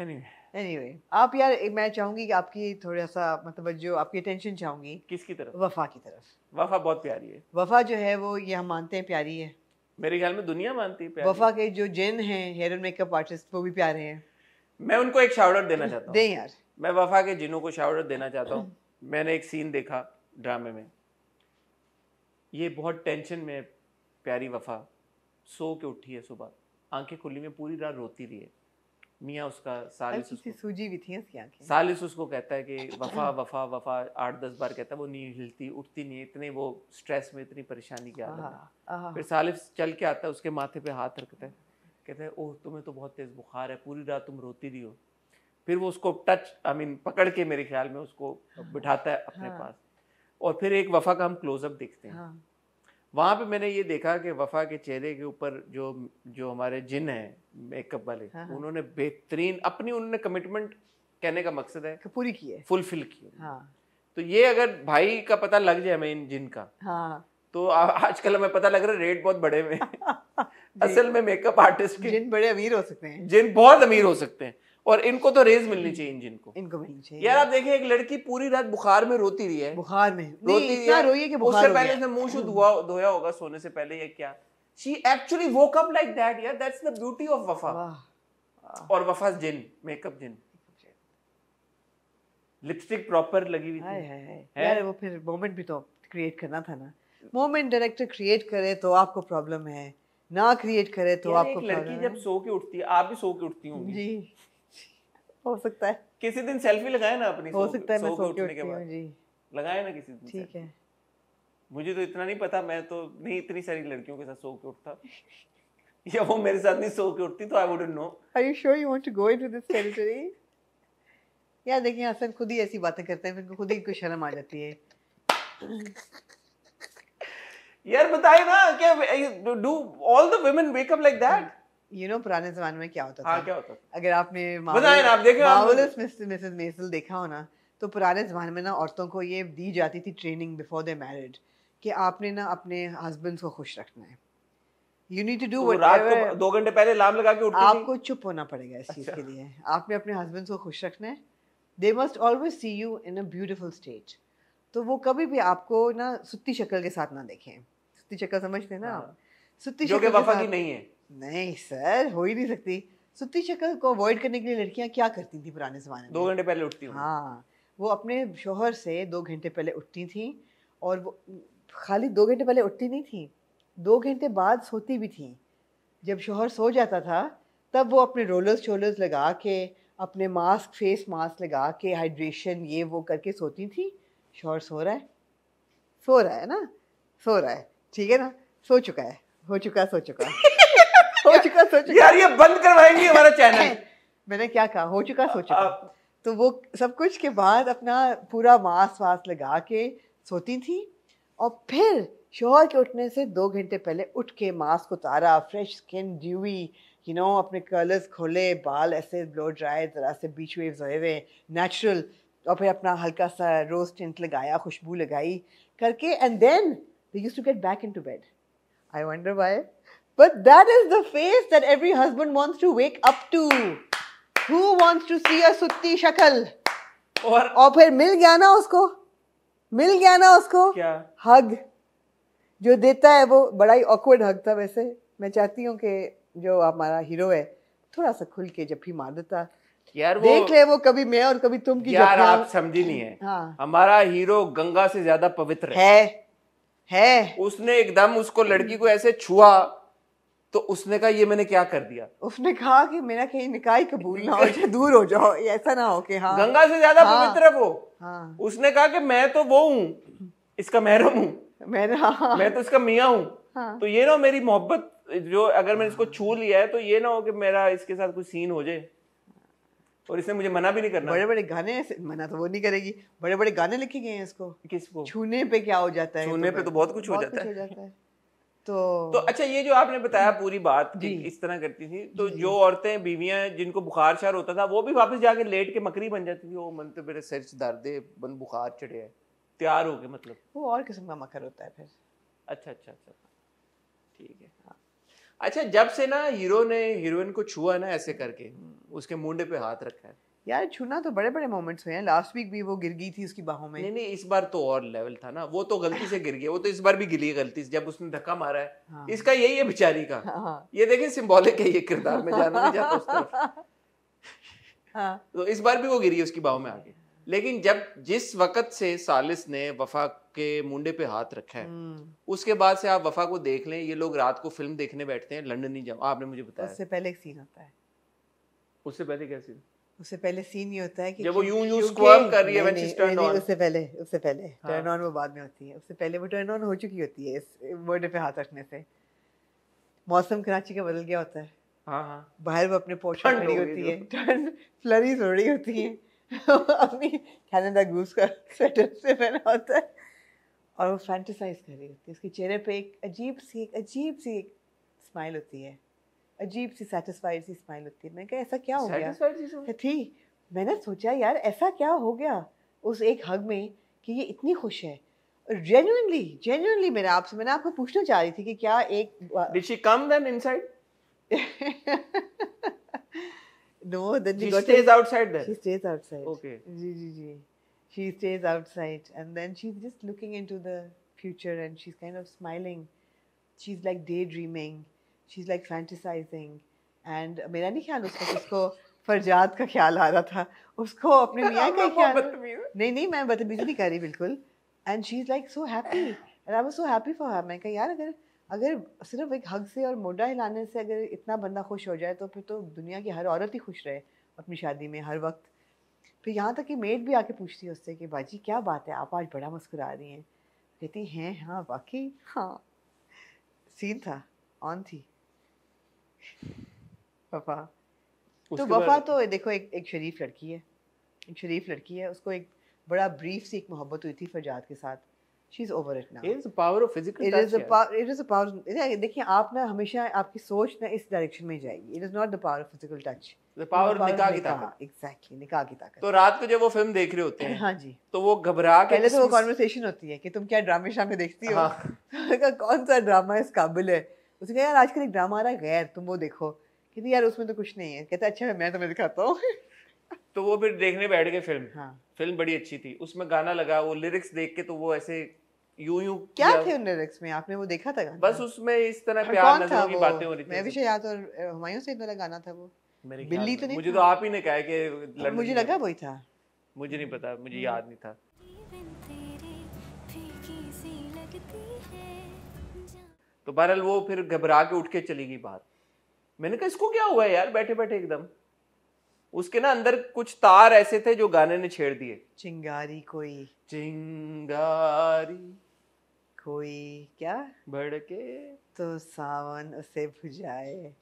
एनीवे एनीवे आप यार मैं चाहूंगी कि आपकी थोड़ा सा मतलब जो आपकी अटेंशन चाहूंगी किसकी तरफ वफा की तरफ वफा बहुत प्यारी है वफा जो है वो ये हम मानते हैं प्यारी है मेरे ख्याल में दुनिया मानती है वफा के जो जिन हैं हेयर एंड मेकअप आर्टिस्ट वो भी प्यारे हैं मैं उनको एक शाउट आउट देना चाहता हूँ दे यार मैं वफा के जिनों को शावरत देना चाहता हूँ मैंने एक सीन देखा ड्रामे में ये बहुत टेंशन में है प्यारी वफा सो के उठी है सुबह आंखें खुली में पूरी रात रोती रही है मियाँ उसका सालिस उसको सूजी भी थी उसकी आंखें सालिस उसको कहता है कि वफा वफा वफा आठ दस बार कहता है वो नहीं हिलती उठती नहीं इतने वो स्ट्रेस में इतनी परेशानी क्या फिर सालिस चल के आता है उसके माथे पे हाथ रखता है कहता है ओह तुम्हें तो बहुत तेज़ बुखार है पूरी रात तुम रोती रही हो फिर वो उसको टच आई मीन पकड़ के मेरे ख्याल में उसको हाँ। बिठाता है अपने हाँ। पास और फिर एक वफा का हम क्लोजअप देखते हैं हाँ। वहाँ पे मैंने ये देखा कि वफा के चेहरे के ऊपर जो जो हमारे जिन हैं मेकअप वाले हाँ, हाँ। उन्होंने बेहतरीन अपनी उन्होंने कमिटमेंट कहने का मकसद है पूरी की है फुलफिल की हाँ। तो ये अगर भाई का पता लग जाए हमें इन जिन का हाँ। तो आजकल हमें पता लग रहा है रेट बहुत बड़े हुए [laughs] असल में मेकअप आर्टिस्ट जिन बड़े अमीर हो सकते हैं जिन बहुत अमीर हो सकते हैं और इनको तो रेज मिलनी चाहिए इंजिन को इनको मिलनी चाहिए यार आप देखिए एक लड़की पूरी रात बुखार में रोती रही है बुखार में रोती रही है कि बुखार उससे पहले इसने मुंह शुद्ध हुआ धोया होगा सोने से पहले या क्या she actually woke up like that यार that's the beauty of Wafa और वफा जिन मेकअप जिन लिपस्टिक प्रॉपर लगी हुई थी यार वो फिर मोमेंट भी तो क्रिएट करना था ना मोमेंट डायरेक्टर क्रिएट करे तो आपको प्रॉब्लम है ना क्रिएट करे तो आपको लड़की जब सो के उठती है आप भी सो के उठती होंगी जी हो सकता है किसी दिन सेल्फी लगाए ना अपनी हो सकता है सो के उठने के बाद लगाए ना किसी दिन ठीक है मुझे तो इतना नहीं पता मैं तो नहीं इतनी सारी लड़कियों के साथ सो के उठता या वो मेरे साथ नहीं सो के उठती तो I wouldn't know are you sure you want to go into this territory यार देखिए हसन खुद ही ऐसी बातें करते हैं फिर खुद ही कुछ शर्म आ जाती है यार बताए ना क्या do all the women wake up like that you know पुराने जमाने में क्या होता हाँ, था क्या होता था अगर आपने मावलस मिसेस मेसल देखा हो ना तो पुराने ज़माने में ना औरतों को ये दी जाती थी ट्रेनिंग बिफोर द मैरिड कि आपने ना अपने हस्बैंड्स को खुश रखना है यू नीड टू डू रात को दो घंटे पहले लाम लगा के उठती आपको चुप होना पड़ेगा इस चीज़ अच्छा। के लिए आपने अपने हस्बैंड्स को खुश रखना है they must always see you in a beautiful state तो वो कभी भी आपको ना सुत्ती शक्ल के साथ ना देखें सुत्ती शक्ल समझते हैं ना आप हाँ। सुत्ती शक्ल वफा की नहीं है नहीं सर हो ही नहीं सकती सुती शक्ल को अवॉइड करने के लिए लड़कियां क्या करती थी पुराने जमाने में दो घंटे पहले उठती हाँ वो अपने शोहर से दो घंटे पहले उठती थी और वो खाली दो घंटे पहले उठती नहीं थी दो घंटे बाद सोती भी थी जब शोहर सो जाता था तब वो अपने रोलर्स शोलर्स लगा के अपने मास्क फेस मास्क लगा के हाइड्रेशन ये वो करके सोती थी शोहर सो रहा है सो रहा है ना सो रहा है ठीक है ना सो चुका है हो चुका सो चुका [laughs] हो चुका सोच यार ये बंद करवाएंगे हमारा चैनल [laughs] मैंने क्या कहा हो चुका सोच तो वो सब कुछ के बाद अपना पूरा मांस वास लगा के सोती थी और फिर शोहर के उठने से दो घंटे पहले उठ के मास्क उतारा fresh skin dewy you know अपने कलर्स खोले बाल ऐसे ब्लो ड्राई ज़रा से बीच वेव्स होए हुए नेचुरल और फिर अपना हल्का सा रोज टेंट लगाया खुशबू लगाई करके and then they used to get back into bed I wonder why But that is the face that every husband wants to wake up to. Who wants to see a sutti shakal? और और फिर मिल गया ना उसको मिल गया ना उसको क्या हग जो देता है वो बड़ा ही ऑकवर्ड हग था वैसे मैं चाहती हूँ कि जो हमारा हीरो है थोड़ा सा खुल के जब भी मार देता यार वो देख ले वो कभी मैं और कभी तुम की यार आप समझी नहीं है हाँ। हमारा हीरो गंगा से ज्यादा पवित्र है है, है। उसने एकदम उसको लड़की को ऐसे छुआ तो उसने कहा ये मैंने क्या कर दिया उसने कहा कि मेरा कहीं निकाय कबूल ना हो जाए दूर हो जाओ ऐसा ना हो कि हाँ गंगा से ज्यादा हाँ, पवित्र वो हाँ, उसने कहा कि मैं तो वो हूँ इसका महरम हूँ मैं तो- हाँ, मैं तो इसका मियाँ हूँ हाँ, तो ये ना मेरी मोहब्बत जो अगर मैंने इसको छू लिया है तो ये ना हो कि मेरा इसके साथ कुछ सीन हो जाए और इसने मुझे मना भी नहीं करना बड़े बड़े गाने ऐसे मना तो वो नहीं करेगी बड़े बड़े गाने लिखे गए हैं इसको किसको छूने पे क्या हो जाता है छूने तो पे तो बहुत कुछ हो जाता है तो तो अच्छा ये जो आपने बताया पूरी बात कि इस तरह करती थी तो जो औरतें बीवियां जिनको बुखार शार होता था वो भी वापस जाके लेट के मकरी बन जाती थी वो मन तो मेरे सिर दर्द है बन बुखार चढ़े है तैयार हो गए मतलब वो और किस्म का मकर होता है फिर अच्छा अच्छा अच्छा ठीक है हाँ। अच्छा जब से ना हीरो ने हीरोइन को छुआ ना ऐसे करके उसके मुंडे पे हाथ रखा है यार छूना तो बड़े बड़े मोमेंट्स हुए हैं लास्ट वीक भी वो गिर गई थी उसकी बाहों में नहीं नहीं इस बार तो और लेवल था ना वो तो गलती से गिर गया वो तो इस बार भी गिरी है गलती से जब उसने धक्का मारा है हाँ। इसका यही है बिचारी का हाँ, हाँ। ये देखिए सिंबॉलिक है ये किरदार में जाना नहीं जाता उस तरफ [laughs] हाँ। तो इस बार भी वो गिरी है उसकी बाहों में आगे लेकिन जब जिस वक्त से सालिस ने वफा के मुंडे पे हाथ रखा है हम्म। उसके बाद से आप वफा को देख लें ये लोग रात को फिल्म देखने बैठते हैं लंडन नहीं जाओ आपने मुझे बताया उससे पहले एक सीन आता है उससे पहले क्या सीन उससे पहले सीन ही होता है कि जब वो यूं यूं स्क्वर्म कर रही है व्हेन शी टर्न ऑन उससे पहले उससे पहले टर्न हाँ। ऑन वो बाद में होती है उससे पहले वो टर्न ऑन हो चुकी होती है इस बर्थडे पे हाथ रखने से मौसम कराची का बदल गया होता है हां हां बाहर वो अपने पोर्च पर खड़ी होती है टर्न तो फ्लरीज हो रही होती है [laughs] अपनी कनाडा गूस का सेटअप से पहना होता है और वो फैंटेसाइज कर रही होती है उसके चेहरे पे एक अजीब सी एक अजीब सी स्माइल होती है अजीब सी सेटिस्फाइड सी स्माइल होती है मैं कहा ऐसा क्या हो गया थी मैंने सोचा यार ऐसा क्या हो गया उस एक हग में कि ये इतनी खुश है जेन्युइनली जेन्युइनली मैंने आपसे मैंने आपको पूछना चाह रही थी कि क्या एक did she come then inside no then she, she stays to, outside then she stays outside okay ji ji ji she stays outside and then she's just looking into the future and she's kind of smiling she's like daydreaming she like fantasising and मेरा नहीं ख्याल उसका उसको फरजाद का ख्याल आ रहा था उसको अपने [laughs] मियाँ का ख्याल नहीं नहीं मैं बदतमीजी नहीं कर रही बिल्कुल and she is like so happy and I was so happy for her मैं कहा यार अगर अगर सिर्फ एक हक से और मोडा हिलाने से अगर इतना बंदा खुश हो जाए तो फिर तो दुनिया की हर औरत ही खुश रहे अपनी शादी में हर वक्त फिर यहाँ तक कि मेड भी आके पूछती है उससे कि बाजी क्या बात है आप आज बड़ा मुस्कुरा रही हैं कहती हैं हाँ वाकई हाँ सीन था ऑन थी पापा तो पापा तो देखो एक एक शरीफ लड़की है एक शरीफ लड़की है उसको एक बड़ा ब्रीफ सी एक मोहब्बत हुई थी फरजाद के साथ she is over it now it is a power of physical it is a it is a power देखिए आप ना हमेशा आपकी सोच ना इस डायरेक्शन में जाएगी it is not the power of physical touch the power of nikah की ताकत एग्जैक्टली निकाह की ताकत तो रात को जब वो फिल्म देख रहे होते हैं हां जी तो वो घबरा के पहले तो वो कन्वर्सेशन होती है कि तुम क्या ड्रामे में देखती हो हाँ। [laughs] कौन सा ड्रामा इस काबिल है उसने कहा यार आजकल एक ड्रामा आ रहा है गैर तुम वो देखो कहते यार उसमें तो कुछ नहीं है कहते अच्छा मैं तुम्हें दिखाता हूँ तो वो फिर देखने बैठ गए फिल्म हाँ फिल्म बड़ी अच्छी थी उसमें गाना लगा वो लिरिक्स देख के तो वो ऐसे यू यू क्या थे उन लिरिक्स में आपने वो देखा था गाना? बस उसमें इस तरह प्यार नजरों की बातें हो रही थी मैं भी शायद और हुमायूं से वाला गाना था वो बिल्ली तो नहीं मुझे तो आप ही ने कहा कि मुझे लगा वही था मुझे नहीं पता मुझे हम्म। याद नहीं था तो बहरहाल वो फिर घबरा के उठ के चली गई बाहर मैंने कहा इसको क्या हुआ यार बैठे बैठे एकदम उसके ना अंदर कुछ तार ऐसे थे जो गाने ने छेड़ दिए चिंगारी कोई चिंगारी कोई क्या भड़के तो सावन उसे भुजाए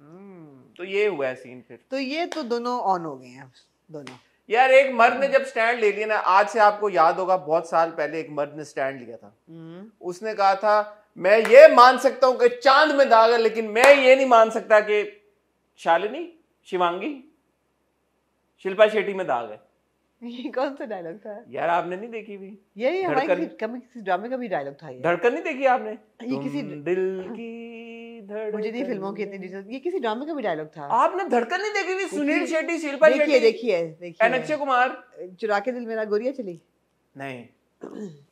हम्म, तो ये हुआ है सीन फिर तो ये तो दोनों ऑन हो गए हैं दोनों यार एक मर्द ने जब स्टैंड ले लिया ना आज से आपको याद होगा बहुत साल पहले एक मर्द ने स्टैंड लिया था हम्म। उसने कहा था मैं ये मान सकता हूं कि चांद में दाग है लेकिन मैं ये नहीं मान सकता कि शालिनी शिवांगी शिल्पा शेट्टी में दाग है [laughs] ये कौन सा डायलॉग था यार आपने नहीं देखी भी यही हमारे किसी ड्रामे का भी डायलॉग था ये धड़कन नहीं देखी आपने ये किसी दिल की मुझे नहीं फिल्मों की इतनी ये किसी ड्रामे का भी डायलॉग था आपने धड़कन नहीं देखी थी सुनील शेट्टी शिल्पा शेट्टी देखिए देखिए अक्षय कुमार चुरा के दिल मेरा गोरिया चली नहीं [clears throat]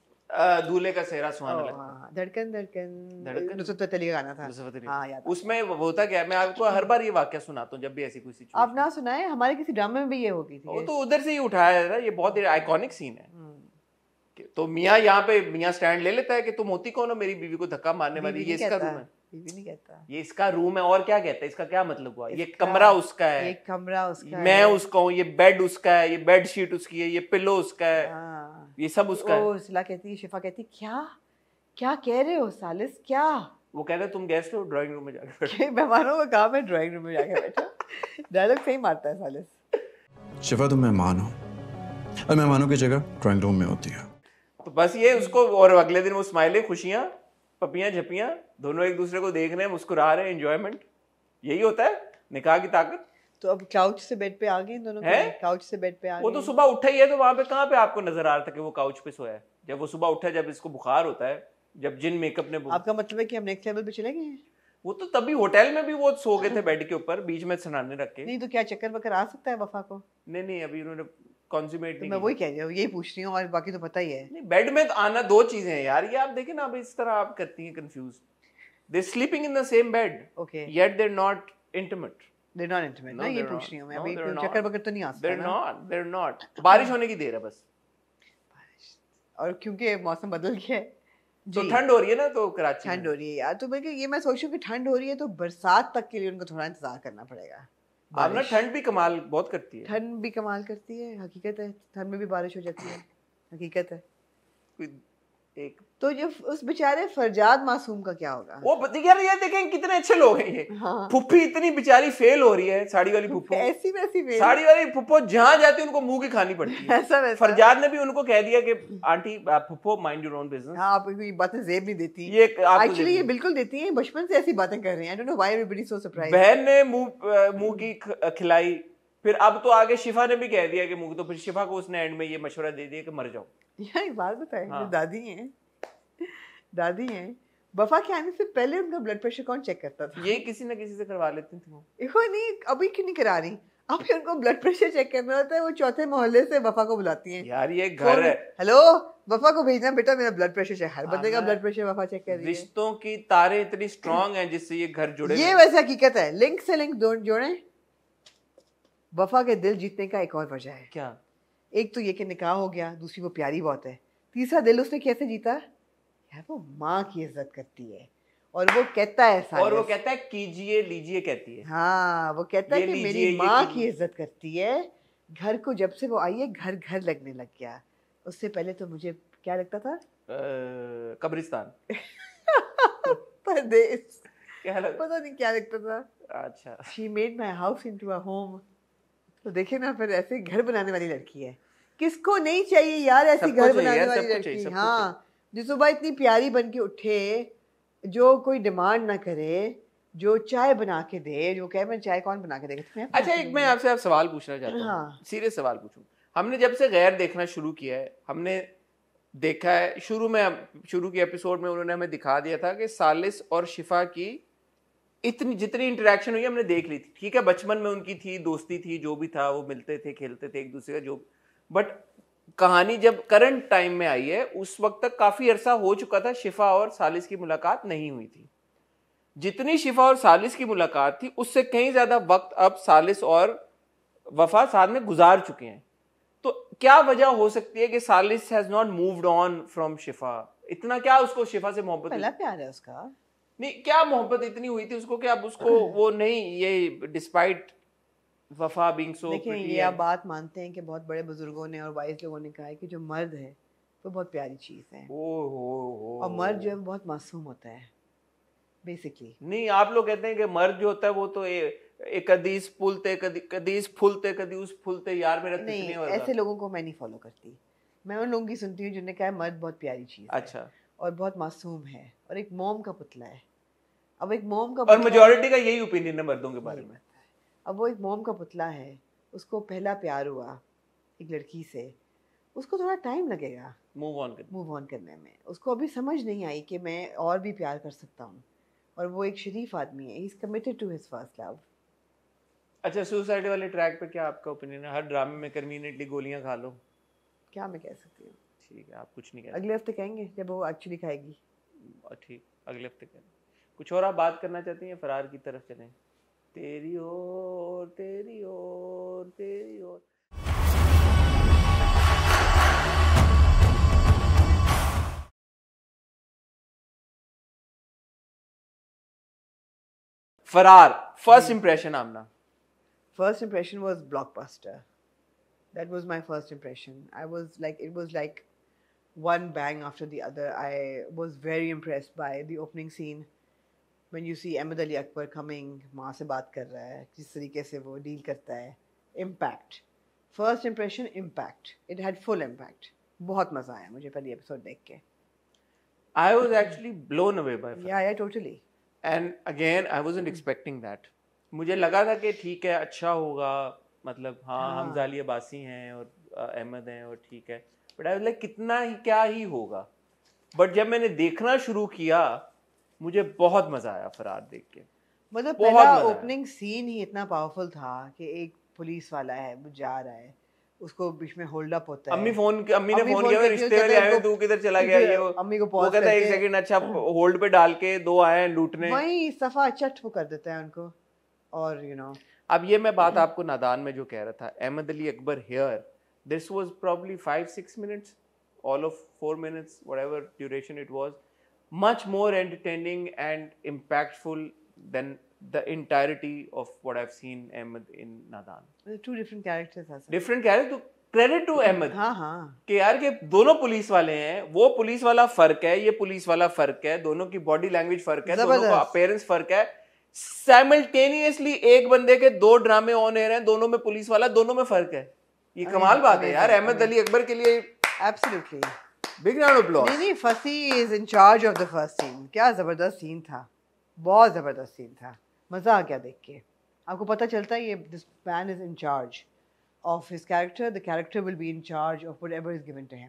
दूल्हे का सेहरा सुहाना लगता हाँ, धड़कन धड़कन धड़कन नुसरत फतेह अली का गाना था नुसरत अली हाँ याद उसमें होता क्या मैं आपको हर बार ये वाक्य सुनाता हूँ जब भी ऐसी कोई सिचुएशन आप ना सुनाए हमारे किसी ड्रामे में भी ये होगी थी वो तो उधर से ही उठाया था ये बहुत आइकॉनिक सीन है हम्म। तो मियाँ यहाँ पे मियाँ स्टैंड ले लेता है कि तुम होती कौन हो मेरी बीवी को धक्का मारने वाली ये इसका रूम है ये नहीं कहता ये इसका रूम है और क्या कहता है इसका क्या मतलब हुआ ये कमरा उसका है ये कमरा उसका मैं उसका हूँ ये बेड उसका है ये बेड शीट उसकी है ये पिलो उसका है हाँ। ये सब उसका है सिला कहती है शिफा कहती क्या क्या कह रहे हो सालिस क्या वो कहता है तुम गेस्ट हो ड्राइंग रूम में जाके मेहमानों का काम है ड्राइंग रूम में जाकर बैठो डायलॉग सही मारता है सालिस शिफा तुम मेहमान हो और मेहमानों की जगह ड्राइंग रूम में होती है तो बस ये उसको और अगले दिन वो स्माइलें खुशियाँ पपियाँ झपियाँ दोनों एक दूसरे को देख रहे हैं मुस्कुरा रहे हैं एंजॉयमेंट यही होता है निकाह की ताकत तो अब काउच से बेड पे आ गए दोनों है? काउच से बेड पे आ गए वो तो सुबह उठा ही है तो वहां पे कहाँ पे आपको नजर आ रहा था कि वो काउच पे सोया है जब वो सुबह उठा जब इसको बुखार होता है जब जिन मेकअप ने आपका मतलब है कि हम नेक्स्ट लेवल पे चले गए वो तो तभी होटल में भी वो सो गए थे बेड के ऊपर बीच में सनाने रख के नहीं तो क्या चक्कर वक्कर आ सकता है वफा को नहीं नहीं अभी उन्होंने कंज्यूमेट तो मैं वही कह रही हूँ यही पूछ रही हूँ और बाकी तो पता ही है नहीं बेड में तो आना दो चीजें हैं यार ये आप देखें ना अभी इस तरह आप करती हैं confuse they're sleeping in the same bed okay yet they're not intimate they're not intimate no, ना they're, not. no they're, मैं अभी चक्कर बकर तो नहीं आ सकता they're not they're not बारिश होने की देर है बस और क्योंकि मौसम बदल गया है तो ठंड हो रही है ना तो कराची ठंड हो रही है यार तो बल्कि ये मैं सोच रही हूँ कि ठंड हो रही है तो बरसात तक के लिए उनको थोड़ा इंतजार करना पड़ेगा आप ना ठंड भी कमाल बहुत करती है ठंड भी कमाल करती है हकीकत है ठंड में भी बारिश हो जाती है हकीकत है कोई एक तो ये उस बेचारे फरजाद मासूम का क्या होगा वो यार ये देखें कितने अच्छे लोग हैं ये हाँ। फुफी इतनी बेचारी फेल हो रही है साड़ी वाली फुफो ऐसी वैसी फेल साड़ी वाली फुफो जहाँ जाती उनको मुंह की खानी पड़ती है ऐसा वैसा फरजाद ने भी उनको कह दिया कि आंटी फुफो माइंड योर ओन बिजनेस हाँ आप ये बातें जेब नहीं देती ये एक्चुअली तो ये बिल्कुल देती है बचपन से ऐसी बातें कर रहे हैं I don't know why so surprise बहन ने मुंह मुंह की खिलाई फिर अब तो आगे शिफा ने भी कह दिया कि मुंह तो फिर शिफा को उसने एंड में ये मशवरा दे दिया कि मर जाओ यार एक बात बताए हाँ। दादी हैं दादी हैं बफा के आने से पहले उनका ब्लड प्रेशर कौन चेक करता था ये किसी ना किसी से करवा लेती थी वो नहीं अभी क्यों नहीं करा रही अभी उनको ब्लड प्रेशर चेक करना होता है वो चौथे मोहल्ले से वफा को बुलाती हैं यार ये घर है हेलो वफा को भेजना बेटा मेरा ब्लड प्रेशर चेक हर बंदे का ब्लड प्रेशर वफा चेक कर रही है रिश्तों की तारे इतनी स्ट्रांग हैं जिससे ये घर जुड़े ये वैसे हकीकत है लिंक से लिंक जोड़े वफा के दिल जीतने का एक और वजह है क्या एक तो ये कि निकाह हो गया दूसरी वो प्यारी बहुत है तीसरा दिल उसने कैसे जीता है वो माँ की इज्जत करती है और वो कहता है सालिस और वो कहता है कीजिए लीजिए कहती है हाँ वो कहता है कि मेरी माँ की इज्जत करती है घर को जब से वो आई है घर घर लगने लग गया उससे पहले तो मुझे क्या लगता था कब्रिस्तान [laughs] परदेश क्या लग... पता नहीं क्या लगता था अच्छा she made my house into a home तो देखे ना फिर ऐसे घर बनाने वाली लड़की है किसको नहीं चाहिए यार ऐसी घर बनाने वाली लड़की हाँ सुबह इतनी प्यारी बन के उठे जो कोई डिमांड ना करे जो चाय बना के दे जो कहे मैं चाय कौन बना के देगा तो अच्छा एक मैं आपसे आप सवाल पूछना चाहता हूँ हाँ। सीरियस सवाल पूछूँ हमने जब से गैर देखना शुरू किया है हमने देखा है शुरू में शुरू के एपिसोड में उन्होंने हमें दिखा दिया था कि सालिस और शिफा की इतनी जितनी इंटरेक्शन हुई हमने देख ली थी ठीक है बचपन में उनकी थी दोस्ती थी जो भी था वो मिलते थे खेलते थे एक दूसरे का जो बट कहानी जब करंट टाइम में आई है उस वक्त तक काफ़ी अरसा हो चुका था शिफा और सालिस की मुलाकात नहीं हुई थी जितनी शिफा और सालिस की मुलाकात थी उससे कहीं ज़्यादा वक्त अब सालिस और वफा साथ में गुजार चुके हैं तो क्या वजह हो सकती है कि Salis has not moved on from Shifa इतना क्या उसको शिफा से मोहब्बत प्यार है उसका नहीं क्या मोहब्बत इतनी हुई थी उसको कि अब उसको [clears throat] वो नहीं ये डिस्पाइट वफा बिंग सो देखिए ये आप बात मानते हैं कि बहुत बड़े बुजुर्गों ने और वाइज लोगों ने कहा है कि जो मर्द है वो बहुत प्यारी चीज़ है ओ हो हो और मर्द जो है बहुत मासूम होता है बेसिकली नहीं आप लोग कहते हैं कि मर्द जो होता है वो तो ए, एक कदीस फूलते कदीस फूलते कदी उस फूलते यार मेरा तो नहीं ऐसे लोगों को मैं नहीं फॉलो करती मैं उन लोगों की सुनती हूँ जिन्होंने कहा है मर्द बहुत प्यारी चीज़ अच्छा और बहुत मासूम है और एक मोम का पुतला है अब एक मोम का और मेजोरिटी का यही ओपिनियन है मर्दों के बारे में अब वो एक मोम का पुतला है उसको पहला प्यार हुआ एक लड़की से उसको थोड़ा टाइम लगेगा मूव ऑन कर मूव ऑन करने में उसको अभी समझ नहीं आई कि मैं और भी प्यार कर सकता हूँ और वो एक शरीफ आदमी है is committed to his first love अच्छा सुसाइड वाले ट्रैक पे क्या आपका ओपिनियन है हर ड्रामे में कन्वीनियंटली गोलियाँ खा लो क्या मैं कह सकती हूँ ठीक है आप कुछ नहीं कह अगले हफ्ते कहेंगे जब वो एक्चुअली खाएगी ठीक अगले हफ्ते कहेंगे कुछ और आप बात करना चाहती हैं फरार की तरफ चलें तेरी ओर तेरी ओर तेरी ओर फरार first impression Aamna first impression was blockbuster that was my first impression. I was like, it was like one bang after the other. I was very impressed by the opening scene when you see Ahmed Ali Akbar coming माँ से बात कर रहा है जिस तरीके से वो डील करता है impact first impression impact it had full impact बहुत मज़ा आया मुझे पहली एपिसोड देख के I was actually blown away by film. Yeah, yeah, totally. And again, I mm-hmm. मुझे लगा था कि ठीक है अच्छा होगा मतलब हाँ, हाँ. हम जाली अबासी हैं और अहमद हैं और ठीक है बट आई लाइक कितना ही क्या ही होगा बट जब मैंने देखना शुरू किया मुझे बहुत मजा आया फरार देख के मतलब पहला ओपनिंग सीन ही इतना पावरफुल था कि एक पुलिस वाला है वो जा रहा है उसको बीच में होल्ड अप होता है अम्मी फोन अम्मी ने फोन किया रिश्ते वाले आए तू किधर चला गया ये अम्मी को पॉज करता है एक सेकंड अच्छा होल्ड हाँ। पे डाल के दो आए हैं लूटने वही सफा चट वो कर देता है उनको और यू नो अब ये मैं बात आपको नादान में जो कह रहा था Ahmed Ali Akbar here this was probably 5 6 minutes all of 4 minutes whatever duration it was much more entertaining and impactful than the entirety of what I've seen Ahmed in Nadan. two different characters are. Different characters. Credit to Ahmed हाँ हाँ कि यार के दोनों police वाले हैं वो police वाला फर्क है ये पुलिस वाला फर्क है दोनों की बॉडी लैंग्वेज फर्क है दोनों का अपेयरेंस फर्क है साइमल्टेनियसली एक बंदे के दो ड्रामे ऑन एयर हैं दोनों में पुलिस वाला दोनों में फर्क है ये कमाल बात है यार अहमद अली अकबर के लिए एब्सोल्युटली बिग राउंड ऑफ नहीं नहीं फसी is in charge of the first scene क्या जबरदस्त सीन था बहुत जबरदस्त सीन था मजा आ गया देख के आपको पता चलता है ये this man is in charge of his character the character will be in charge of whatever is given to him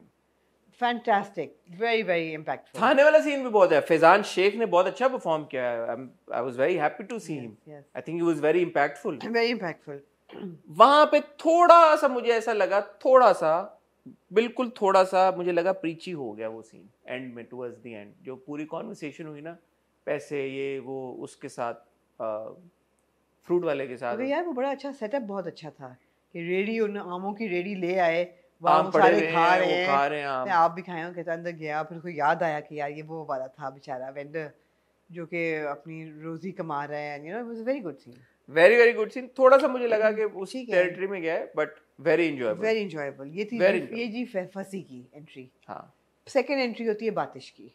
fantastic very very impactful थाने वाला सीन भी बहुत है फैजान शेख ने बहुत अच्छा परफॉर्म किया है I was very happy to see him I think he was very impactful very impactful वहां पे थोड़ा सा मुझे ऐसा लगा थोड़ा सा बिल्कुल थोड़ा सा मुझे लगा प्रीची हो गया वो सीन एंड में टूवर्ड्स द एंड जो पूरी कॉन्वर्सेशन हुई ना पैसे ये वो उसके साथ फ्रूट वाले के साथ यार वो बड़ा अच्छा सेटअप बहुत अच्छा था कि रेडी उन आमों की रेडी ले आए आम पड़े सारे खा रहे हैं खा रहे हैं आम आप भी खाए कहते अंदर गया फिर कोई याद आया कि यार ये वो वाला था बेचारा वेंडर जो कि अपनी रोजी कमा रहा है you know it was very good scene very very good scene थोड़ा सा मुझे लगा कि उसी टेरिटरी में गया है but very enjoyable very enjoyable ये थी ये जी फसी की एंट्री हाँ सेकेंड एंट्री होती है बातिश की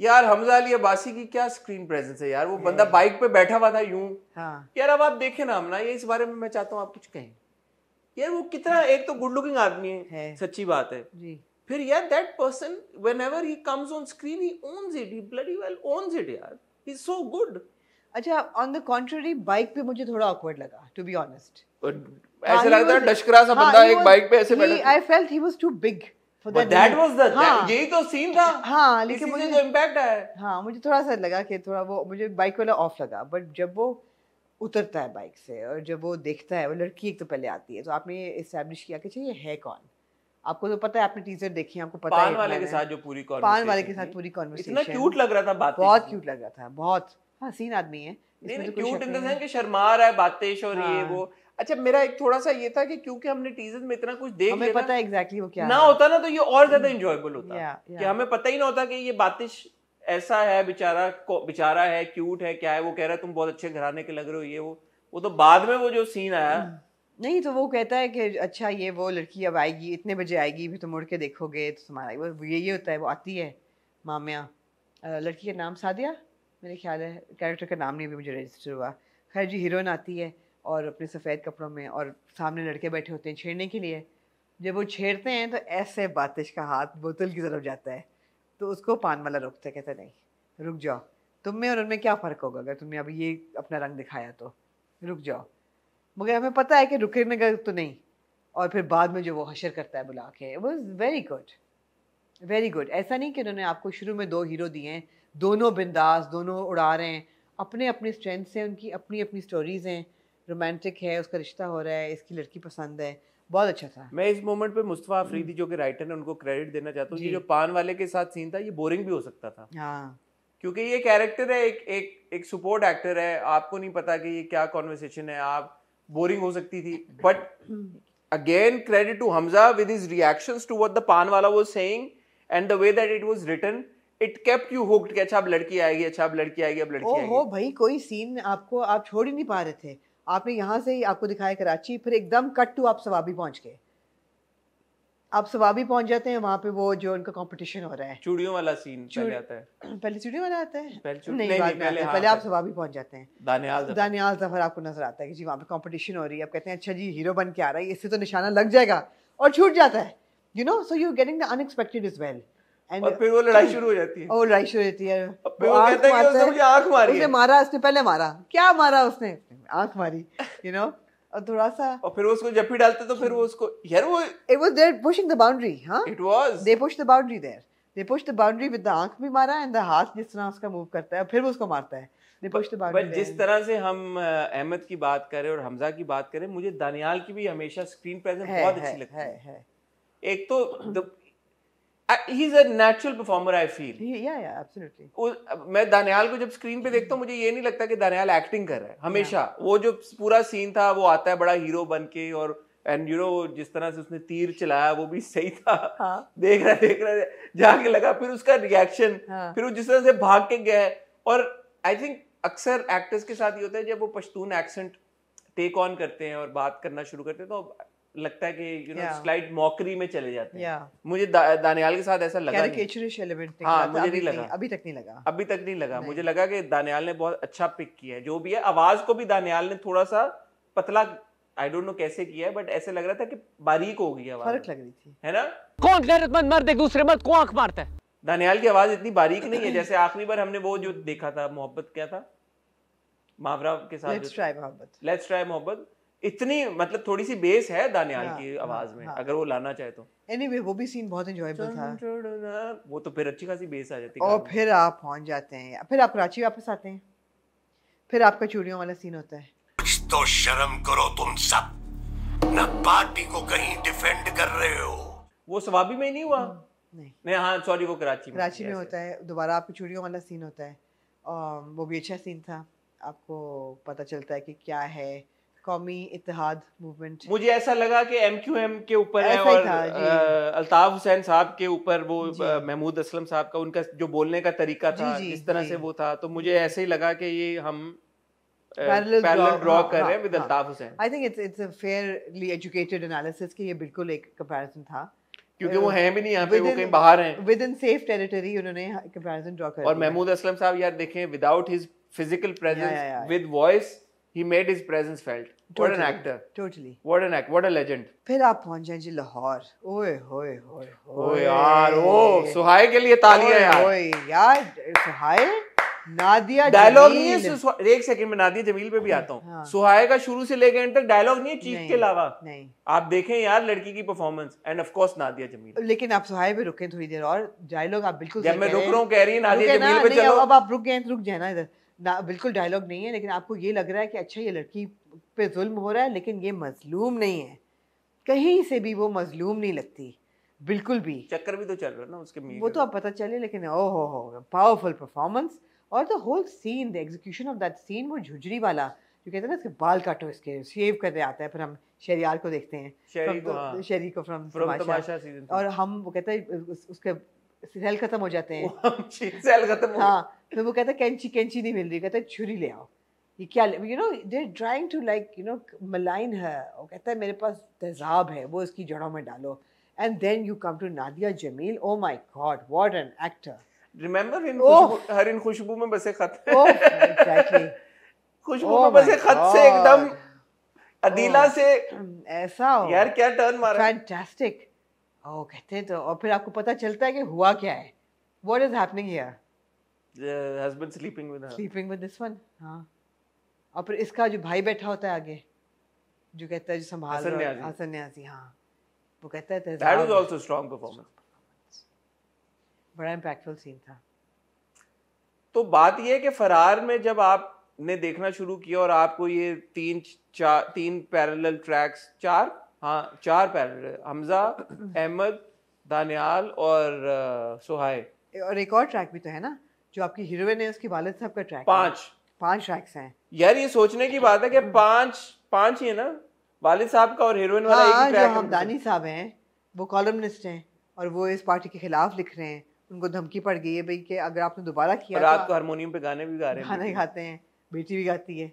यार हमजा अली अब्बासी की क्या स्क्रीन प्रेजेंस है यार वो बंदा बाइक पे बैठा हुआ था यूं हाँ। यार अब आप देखे ना हम ना ये इस बारे में मैं चाहता हूँ आप कुछ कहें यार वो कितना एक तो गुड लुकिंग आदमी है, है सच्ची बात है जी फिर यार that person ever he comes on screen he owns it he bloody well owns it यार ही इज सो गुड अच्छा ऑन द कॉन्ट्ररी बाइक पे मुझे थोड़ा ऑकवर्ड लगा टू बी ऑनेस्ट ऐसे हाँ, लगता है डशकरा सा हाँ, बंदा एक बाइक पे ऐसे बैठा I felt he was too big that was the तो सीन था हाँ, लेकिन मुझे जो मुझे थोड़ा सा लगा कि थोड़ा वो मुझे बाइक वाला ऑफ लगा बट जब वो उतरता है बाइक से और जब वो देखता है वो लड़की एक तो पहले आती है तो आपने ये किया कि है कौन आपको तो पता है आपने टीजर देखी आपको पता पान है वाले के साथ जो पूरी पान वाले के साथ पूरी कॉन्वर्सेशन इतना क्यूट लग रहा था बहुत क्यूट लग रहा था बहुत हसीन आदमी है नहीं, तो नहीं, क्यूट इन द सेंस कि शर्मा रहा है वो अच्छा मेरा एक थोड़ा सा ये था कि क्योंकि हमने टीजर में इतना कुछ देख हमें पता एग्जैक्टली exactly वो क्या ना होता ना तो ये और ज्यादा इंजॉयबल hmm. होता yeah, yeah. कि हमें पता ही ना होता कि ये बातिश ऐसा है बेचारा बेचारा है क्यूट है क्या है वो कह रहा है तुम बहुत अच्छे घराने के लग रहे हो ये वो वो तो बाद में वो जो सीन आया hmm. नहीं तो वो कहता है कि अच्छा ये वो लड़की अब आएगी इतने बजे आएगी भी तुम उड़ के देखोगे तो तुम्हारा वो ये ये होता है वो आती है मामिया लड़की का नाम सादिया मेरे ख्याल है कैरेक्टर का नाम नहीं भी मुझे रजिस्टर हुआ खैर जी हीरोइन आती है और अपने सफ़ेद कपड़ों में और सामने लड़के बैठे होते हैं छेड़ने के लिए जब वो छेड़ते हैं तो ऐसे बातिश का हाथ बोतल की तरफ जाता है तो उसको पान वाला रोकते कहते नहीं रुक जाओ तुम में और उनमें क्या फ़र्क होगा अगर तुमने अभी ये अपना रंग दिखाया तो रुक जाओ मगर हमें पता है कि रुकने का तो नहीं और फिर बाद में जो वो हशर करता है बुला के was very good very good ऐसा नहीं कि उन्होंने आपको शुरू में दो हीरो दिए हैं दोनों बिंदास दोनों उड़ा रहे हैं अपने अपने स्ट्रेंथ्स हैं उनकी अपनी अपनी स्टोरीज़ हैं रोमांटिक है उसका रिश्ता हो रहा है इसकी लड़की पसंद है बहुत अच्छा था मैं इस मोमेंट पे मुस्तफा अफरीदी जो कि राइटर है उनको क्रेडिट देना चाहता हूँ जो पान वाले के साथ सीन था ये बोरिंग भी हो सकता था हाँ क्योंकि ये कैरेक्टर है एक एक एक सपोर्ट एक्टर है आपको नहीं पता कि ये क्या कॉन्वर्सेशन है आप बोरिंग हो सकती थी but again credit to Hamza with his reactions to what the paan वाला was saying and the way that it was written it kept you hooked कि अच्छा अब लड़की आएगी अच्छा अब लड़की आएगी अब लड़की आएगी ओहो भाई कोई सीन आपको आप छोड़ ही नहीं पा रहे थे आपने यहाँ से ही आपको दिखाया कराची फिर एकदम कट टू आप सवाबी पहुँच गए आप सवाबी पहुंच जाते हैं वहाँ पे वो जो उनका कंपटीशन हो रहा है चूड़ियों वाला सीन चूड़... पहले आता है पहले चूड़ियों वाला आता है पहले चूड़... नहीं, नहीं, नहीं, पहले, हाँ, पहले आप सवाबी पहुंच जाते हैं दानियाल दानियाल जफर आपको नजर आता है कि जी वहाँ पे कंपटीशन हो रही है आप कहते हैं अच्छा जी हीरो बन के आ रहा है इससे तो निशाना लग जाएगा और छूट जाता है you know so you getting the unexpected is well And और फिर वो लड़ाई शुरू हो जाती है लड़ाई शुरू है फिर वो कहता है कि उसने मुझे आंख मारी उसने मारा उसने पहले मारा क्या मारा उसने आंख मारी यू नो और थोड़ा सा और फिर उसको डालते तो फिर वो उसको यार वो it was there pushing the boundary हां it was they push the boundary there they push the boundary with the आंख भी मारा एंड द हाथ जिस तरह उसका मूव करता है फिर वो उसको मारता है बट जिस तरह से हम अहमद की बात करें और हमजा की बात करें मुझे दानियाल की भी हमेशा स्क्रीन प्रेजेंस बहुत अच्छी लगती है एक तो he's a natural performer I feel. Yeah, yeah, absolutely. उस, मैं दानियाल को जब स्क्रीन पे देखता हूँ मुझे ये नहीं लगता कि दानियाल एक्टिंग कर रहा है हमेशा yeah. वो जो पूरा सीन था वो आता है बड़ा हीरो बन के और एंड यू नो जिस तरह से उसने तीर चलाया वो भी सही था हाँ. देख रहा देख रहा जाके लगा फिर उसका रिएक्शन हाँ. फिर वो जिस तरह से भाग के गया और आई थिंक अक्सर एक्टर्स के साथ ये होता है जब वो पश्तून एक्सेंट टेक ऑन करते हैं और बात करना शुरू करते हैं तो लगता है कि यू नो स्लाइड मॉकरी में चले जाते हैं yeah. मुझे दा, दानियाल के साथ ऐसा लगा एलिमेंट हाँ मुझे नहीं लगा अभी तक नहीं लगा अभी तक नहीं लगा मुझे लगा कि दानियाल ने बहुत अच्छा पिक किया है जो भी है आवाज को भी दानियाल ने थोड़ा सा पतला आई डोंट नो कैसे किया है बट ऐसे लग रहा था कि बारीक हो गई आवाज फर्क लग रही थी है ना कौन गैरतमंद मर्द एक दूसरे मर्द को आंख मारता है दानियाल की आवाज इतनी बारीक नहीं है जैसे आखिरी बार हमने वो जो देखा था मोहब्बत क्या था मावरा के साथ let's try mohabbat let's try mohabbat इतनी मतलब थोड़ी सी बेस है दानियाल हाँ, की हाँ, आवाज में हाँ। अगर वो लाना चाहे तो एनीवे anyway, वो भी सीन बहुत एंजॉयबल था वो तो फिर अच्छी खासी बेस आ जाती है और फिर आप पहुंच जाते हैं फिर आप कराची वापस आते हैं फिर आपका चूड़ियों वाला सीन होता है कुछ तो शर्म करो तुम सब ना पार्टी को कहीं डिफेंड कर रहे हो वो सवाबी में नहीं हुआ नहीं नहीं हाँ सॉरी वो कराची में कराची में होता है दोबारा आपका चूड़ियों वाला सीन होता है वो भी अच्छा सीन था आपको पता चलता है कि क्या है कौमी इतिहाद मूवमेंट मुझे ऐसा लगा कि एम क्यू एम के ऊपर है और अल्ताफ हुसैन साहब के ऊपर वो महमूद असलम साहब का उनका जो बोलने का तरीका था जी, जी, इस तरह से वो था तो मुझे ऐसे ही लगा कि ये हम पैरेलल हाँ, हाँ, हाँ। था क्योंकि वो भी नहीं यहाँ बाहर साहब यार without presence with voice he made presence felt What an actor. Totally. What an act. What a legend. फिर आप पहुंच जाएं जी लाहौर ओए होए होए यार ओ सुहाय के लिए तालियां यार ओए यार नादिया डायलॉग नहीं है एक सेकंड में नादिया जमील पे भी हाँ, आता हूँ हाँ। का शुरू से लेकर तक डायलॉग नहीं है चीख के अलावा नहीं आप देखें यार लड़की की performance and of course Nadia Jamil लेकिन आप सुहाय पे रुकें थोड़ी देर और डायलॉग आप बिल्कुल जब मैं रुक रहा हूँ कह रही है नादिया जमील पे चलो अब आप रुक गए रुक जाए ना इधर बिल्कुल डायलॉग नहीं है लेकिन आपको ये लग रहा है कि अच्छा ये लड़की पे जुल्म हो रहा है लेकिन ये मजलूम नहीं है कहीं से भी वो मजलूम नहीं लगती बिल्कुल भी चक्कर भी तो चल रहा है ना उसके वो तो अब पता चले लेकिन ओ हो हो पावरफुल परफॉर्मेंस और the whole scene the execution of that scene वो झुझरी वाला जो कहते हैं ना इसके बाल काटो इसके शेव करने आता है फिर हम शरियार को देखते हैं शरी को, फ्रॉम हाँ। तमाशा और हम वो कहते हैं उसके सेल खत्म हो जाते हैं सेल [laughs] खत्म हाँ फिर तो वो कहता है कैंची कैंची नहीं मिल रही कहता है छुरी ले आओ ये क्या you know they trying to like you know मलाइन है वो कहता है मेरे पास तेजाब है वो इसकी जड़ों में डालो and then you come to Nadia Jamil oh my God what an actor remember in her in खुशबू में बसे खत oh, खुशबू oh में बसे खत से एकदम अदीला oh. से ऐसा हो यार क्या टर्न मारा फैंटास्टिक ओ कहते हैं तो और फिर आपको पता चलता है कि हुआ क्या है what is happening here the husband sleeping with her sleeping with this one हां और फिर इसका जो भाई बैठा होता है आगे जो कहता है जो संभाल हसन न्याजी हाँ वो कहता है that is also strong performance बड़ा इंपैक्टफुल सीन था तो बात ये है कि फरार में जब आप ने देखना शुरू किया और आपको ये तीन चार तीन पैरेलल ट्रैक्स चार हाँ चार पैरेलल हमजा [clears throat] अहमद दानियाल और सुहाय और एक और ट्रैक भी तो है ना जो आपकी हीरोइन है उसकी वालिद साहब का ट्रैक पांच पांच ट्रैक्स हैं यार ये सोचने की बात है कि पांच पांच ही है ना वालिद साहब का और हीरोइन वाला हाँ, एक ट्रैक हमदानी साहब हैं वो कॉलमनिस्ट हैं और वो इस पार्टी के खिलाफ लिख रहे हैं उनको धमकी पड़ गई है भाई कि अगर आपने दोबारा किया तो रात को हारमोनियम पे गाने भी गा रहे हैं गाने गाते हैं बेटी भी गाती है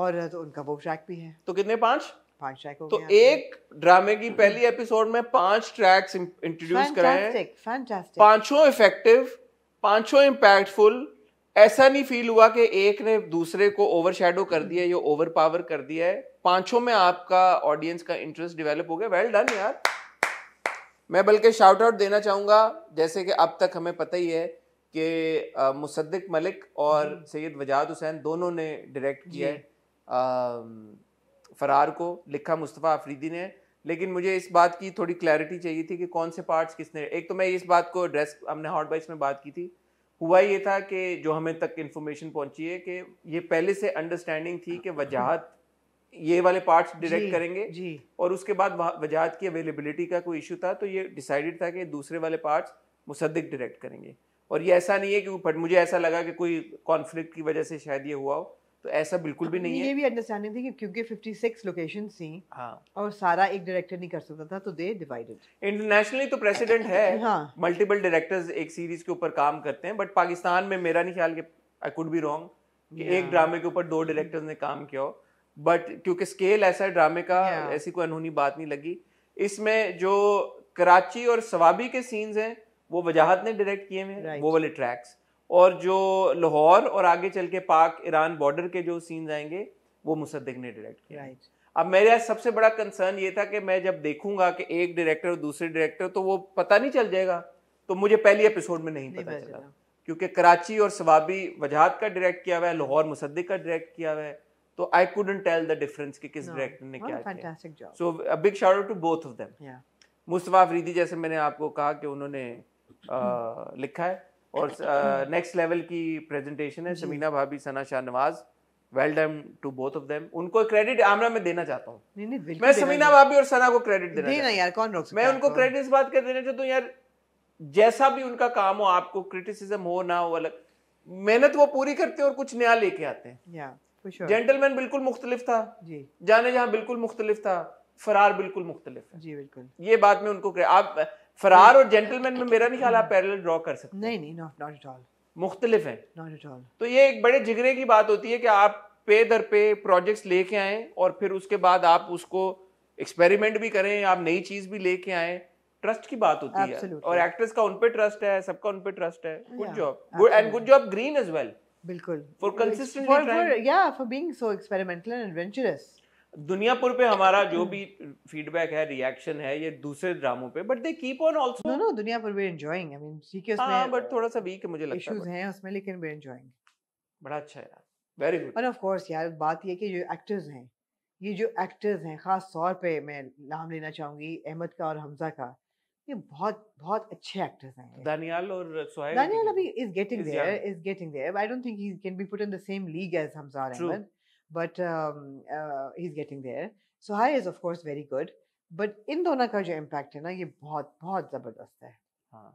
और तो उनका वो ट्रैक भी है तो कितने पांच पांच ट्रैक हो तो एक ड्रामे की पहली एपिसोड में पांच ट्रैक्स इंट्रोड्यूस कराए हैं पांचों इफेक्टिव पांचों इम्पैक्टफुल ऐसा नहीं फील हुआ कि एक ने दूसरे को ओवर शेडो कर दिया या ओवर पावर कर दिया है पांचों में आपका ऑडियंस का इंटरेस्ट डेवलप हो गया वेल डन यार मैं बल्कि शाउट आउट देना चाहूँगा जैसे कि अब तक हमें पता ही है कि मुसद्दिक मलिक और सैयद वजाद हुसैन दोनों ने डायरेक्ट किया है फरार को लिखा मुस्तफ़ा आफरीदी ने लेकिन मुझे इस बात की थोड़ी क्लैरिटी चाहिए थी कि कौन से पार्ट्स किसने एक तो मैं इस बात को एड्रेस हमने हॉट बाइस में बात की थी हुआ ये था कि जो हमें तक इन्फॉर्मेशन पहुंची है कि ये पहले से अंडरस्टैंडिंग थी कि वजाहत ये वाले पार्ट्स डायरेक्ट करेंगे जी और उसके बाद वजाहत की अवेलेबिलिटी का कोई इशू था तो ये डिसाइडेड था कि दूसरे वाले पार्ट्स मुसद्दिक डायरेक्ट करेंगे और ये ऐसा नहीं है कि मुझे ऐसा लगा कि कोई कॉन्फ्लिक्ट की वजह से शायद ये हुआ हो तो ऐसा बिल्कुल भी नहीं ये है ये भी अंडरस्टैंडिंग थी कि क्योंकि 56 लोकेशन थी हाँ और सारा एक डायरेक्टर नहीं कर सकता था तो दे डिवाइडेड इंटरनेशनली तो प्रेसिडेंट है [laughs] हाँ मल्टीपल डायरेक्टर्स एक सीरीज के ऊपर काम करते हैं बट पाकिस्तान में मेरा नहीं ख्याल कि आई कुड बी रॉन्ग कि एक ड्रामे के ऊपर दो डायरेक्टर्स ने काम किया हो बट क्योंकि स्केल ऐसा है ड्रामे का ऐसी कोई अनहोनी बात नहीं लगी इसमें जो कराची और सवाबी के सीन्स हैं वो वजाहत ने डायरेक्ट किए हुए हैं वो वाले ट्रैक्स और जो लाहौर और आगे चल के पाक ईरान बॉर्डर के जो सीन्स आएंगे वो मुसद्दिक ने डायरेक्ट किया right. अब मेरा सबसे बड़ा कंसर्न ये था कि मैं जब देखूंगा कि एक डायरेक्टर और दूसरे डायरेक्टर तो वो पता नहीं चल जाएगा तो मुझे पहले एपिसोड में नहीं, नहीं पता चला क्योंकि कराची और सवाबी वजहत का डायरेक्ट किया हुआ है लाहौर मुसद्दिक का डायरेक्ट किया हुआ है तो I couldn't tell the difference कि किस डायरेक्टर no, ने क्या किया so big shout to both of them Mustafa Afridi जैसे मैंने आपको कहा कि उन्होंने लिखा है और नेक्स्ट uh, लेवल की प्रेजेंटेशन है समीना भाभी Sana Shah Nawaz well done to both of them उनको क्रेडिट आमरा में देना चाहता हूँ मैं समीना भाभी और सना को क्रेडिट देना नहीं यार कौन रोक मैं उनको क्रेडिट बात कर देना चाहता हूँ यार जैसा भी उनका काम हो आपको क्रिटिसिज्म हो ना हो अलग मेहनत वो पूरी करते हैं और कुछ नया लेके आते हैं जेंटलमैन sure. बिल्कुल मुख्तलिफ था जी जाने जहां बिल्कुल मुख्तलिफ था फरार बिल्कुल मुख्तलिफ है जी बिल्कुल ये बात में उनको आप फरार और जेंटलमैन में मेरा नहीं ख्याल आप पैरेलल ड्रॉ कर सकते नहीं नहीं नॉट नॉट एट ऑल मुख्तलिफ है नॉट एट ऑल तो ये एक बड़े जिगरे की बात होती है कि आप पे दर पे प्रोजेक्ट्स लेके आए और फिर उसके बाद आप उसको एक्सपेरिमेंट भी करें आप नई चीज़ भी लेके आए ट्रस्ट की बात होती Absolutely. है और एक्ट्रेस का उन पे ट्रस्ट है सबका उन पे ट्रस्ट है good job good and good job green as well बिल्कुल फॉर कंसिस्टेंटली ट्राइंग या for being so experimental and adventurous Duniyapur पे हमारा जो भी फीडबैक है रिएक्शन है ये दूसरे ड्रामों पे but they keep on also no no Duniyapur we enjoying I mean ठीक है उसमें बट हाँ, थोड़ा सा वीक है मुझे लगता है इश्यूज हैं उसमें लेकिन वी एंजॉयिंग बड़ा अच्छा है यार वेरी गुड और ऑफ कोर्स यार बात ये कि जो एक्टर्स हैं ये जो एक्टर्स हैं खास तौर पे मैं नाम लेना चाहूंगी अहमद का और हमजा का ये बहुत बहुत अच्छे एक्टर्स हैं दानियाल और सुहैल दानियाल अभी is getting there is getting there I don't think he can be put in the same league as Hamza और Ahmad but um, uh, he's getting there. Suhai is of course very good, but इन दोनों का जो impact है ना ये बहुत बहुत जबरदस्त है. हाँ.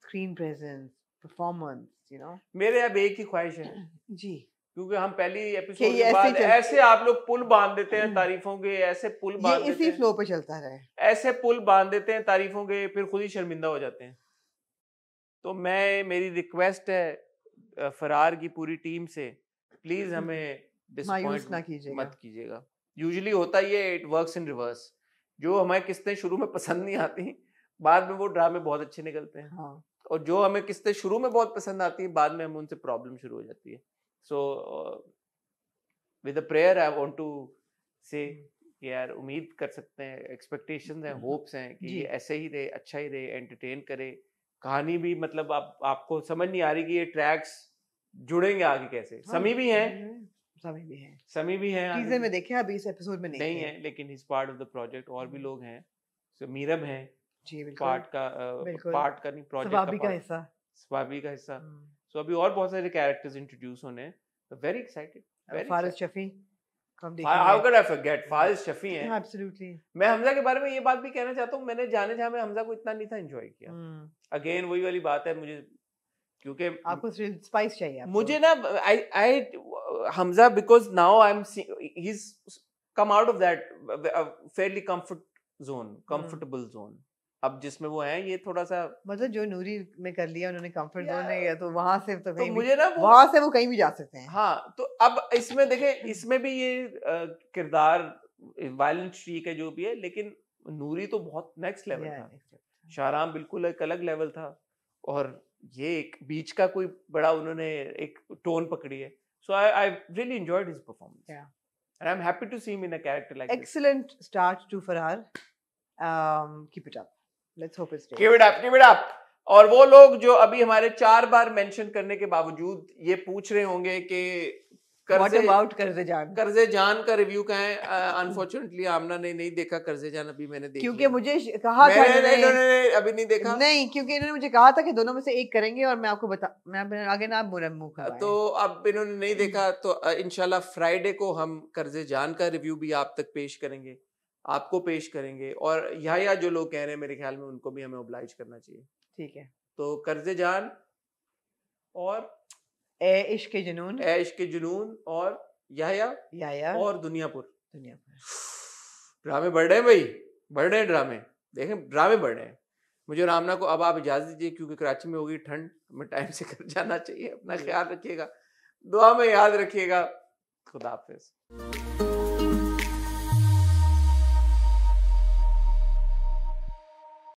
Screen presence, performance, you know. मेरे अब एक ही ख्वाहिश है. [clears throat] जी. क्योंकि हम पहली एपिसोड के बाद ऐसे आप लोग पुल बांध देते हैं [clears throat] तारीफों के ऐसे पुल बांध देते इसी फ्लो पे चलता रहे ऐसे पुल बांध देते हैं तारीफों के फिर खुद ही शर्मिंदा हो जाते हैं तो मैं मेरी रिक्वेस्ट है फरार की पूरी टीम से प्लीज [clears throat] हमें मायूस ना कीजिएगा मत कीजिएगा यूजली होता ये इट वर्क्स इन रिवर्स जो हमें किस्तें शुरू में पसंद नहीं आती बाद में वो ड्रामे बहुत अच्छे निकलते हैं हाँ. और जो हमें किस्तें शुरू में बहुत पसंद आती है बाद में हम उनसे प्रॉब्लम शुरू हो जाती है so with prayer I want to say यार उम्मीद कर सकते हैं एक्सपेक्टेशंस हैं होप्स हैं कि ये ऐसे ही रहे अच्छा ही रहे एंटरटेन करे कहानी भी मतलब आप आपको समझ नहीं आ रही कि ये ट्रैक्स जुड़ेंगे आगे कैसे हाँ, समी भी हैं समी भी है समी भी है चीजें में देखे अभी इस एपिसोड में नहीं, नहीं है लेकिन पार्ट ऑफ द प्रोजेक्ट और भी हम्म। लोग हैं so, मीरब है जी बिल्कुल पार्ट का पार्ट का नहीं प्रोजेक्ट का हिस्सा स्वाभी का हिस्सा सो अभी और बहुत सारे कैरेक्टर्स इंट्रोड्यूस होने हैं वेरी एक्साइटेड शफी मैं हमजा के बारे में ये बात भी कहना चाहता हूँ मैंने जाने जहाँ हमजा को इतना नहीं था एंजॉय किया अगेन हम्म। वही वाली बात है मुझे क्योंकि आपको स्पाइस चाहिए आपको। मुझे ना I I Hamza because now I am he is come out of that fairly comfort zone comfortable zone अब जिसमें वो है ये थोड़ा सा मतलब जो नूरी में कर लिया उन्होंने कंफर्ट जोन है तो वहां से तो, तो कहीं तो मुझे ना वहां से वो कहीं भी जा सकते हैं हाँ तो अब इसमें देखें इसमें भी ये किरदार वायलेंट श्रीक है जो भी है लेकिन नूरी तो बहुत नेक्स्ट लेवल था शाहराम बिल्कुल एक अलग लेवल था और ये एक बीच का कोई बड़ा उन्होंने एक टोन पकड़ी है so I I really enjoyed his performance and I am happy to see him in a character like excellent start to फरहार it up let's hope it stays keep it up keep it up और वो लोग जो अभी हमारे चार बार mention करने के बावजूद ये पूछ रहे होंगे कि कर्जे अबाउट कर्जे जान कर्जे जान का रिव्यू का है अनफॉर्चुनेटली uh, आमना ने नहीं देखा कर्जे जान अभी मैंने देखा क्योंकि मुझे कहा था नहीं, नहीं, नहीं, अभी नहीं देखा नहीं क्योंकि इन्होंने मुझे कहा था कि दोनों में से एक करेंगे और मैं आपको बता मैं आगे ना तो अब इन्होंने नहीं देखा तो इनशाला फ्राइडे को हम कर्जे जान का रिव्यू भी आप तक पेश करेंगे आपको पेश करेंगे और यहाँ या जो लोग कह रहे हैं मेरे ख्याल में उनको भी हमें ओब्लाइज करना चाहिए ठीक है तो कर्जे जान और ए इश्क जुनून ए इश्क जुनून और याया याया और दुनियापुर दुनियापुर ड्रामे बढ़ रहे हैं भाई बढ़ रहे हैं ड्रामे देखें ड्रामे बढ़ रहे हैं मुझे रामना को अब आप इजाज़त दीजिए क्योंकि कराची में होगी ठंड हमें टाइम से घर जाना चाहिए अपना ख्याल रखिएगा दुआ में याद रखिएगा खुदा हाफिज़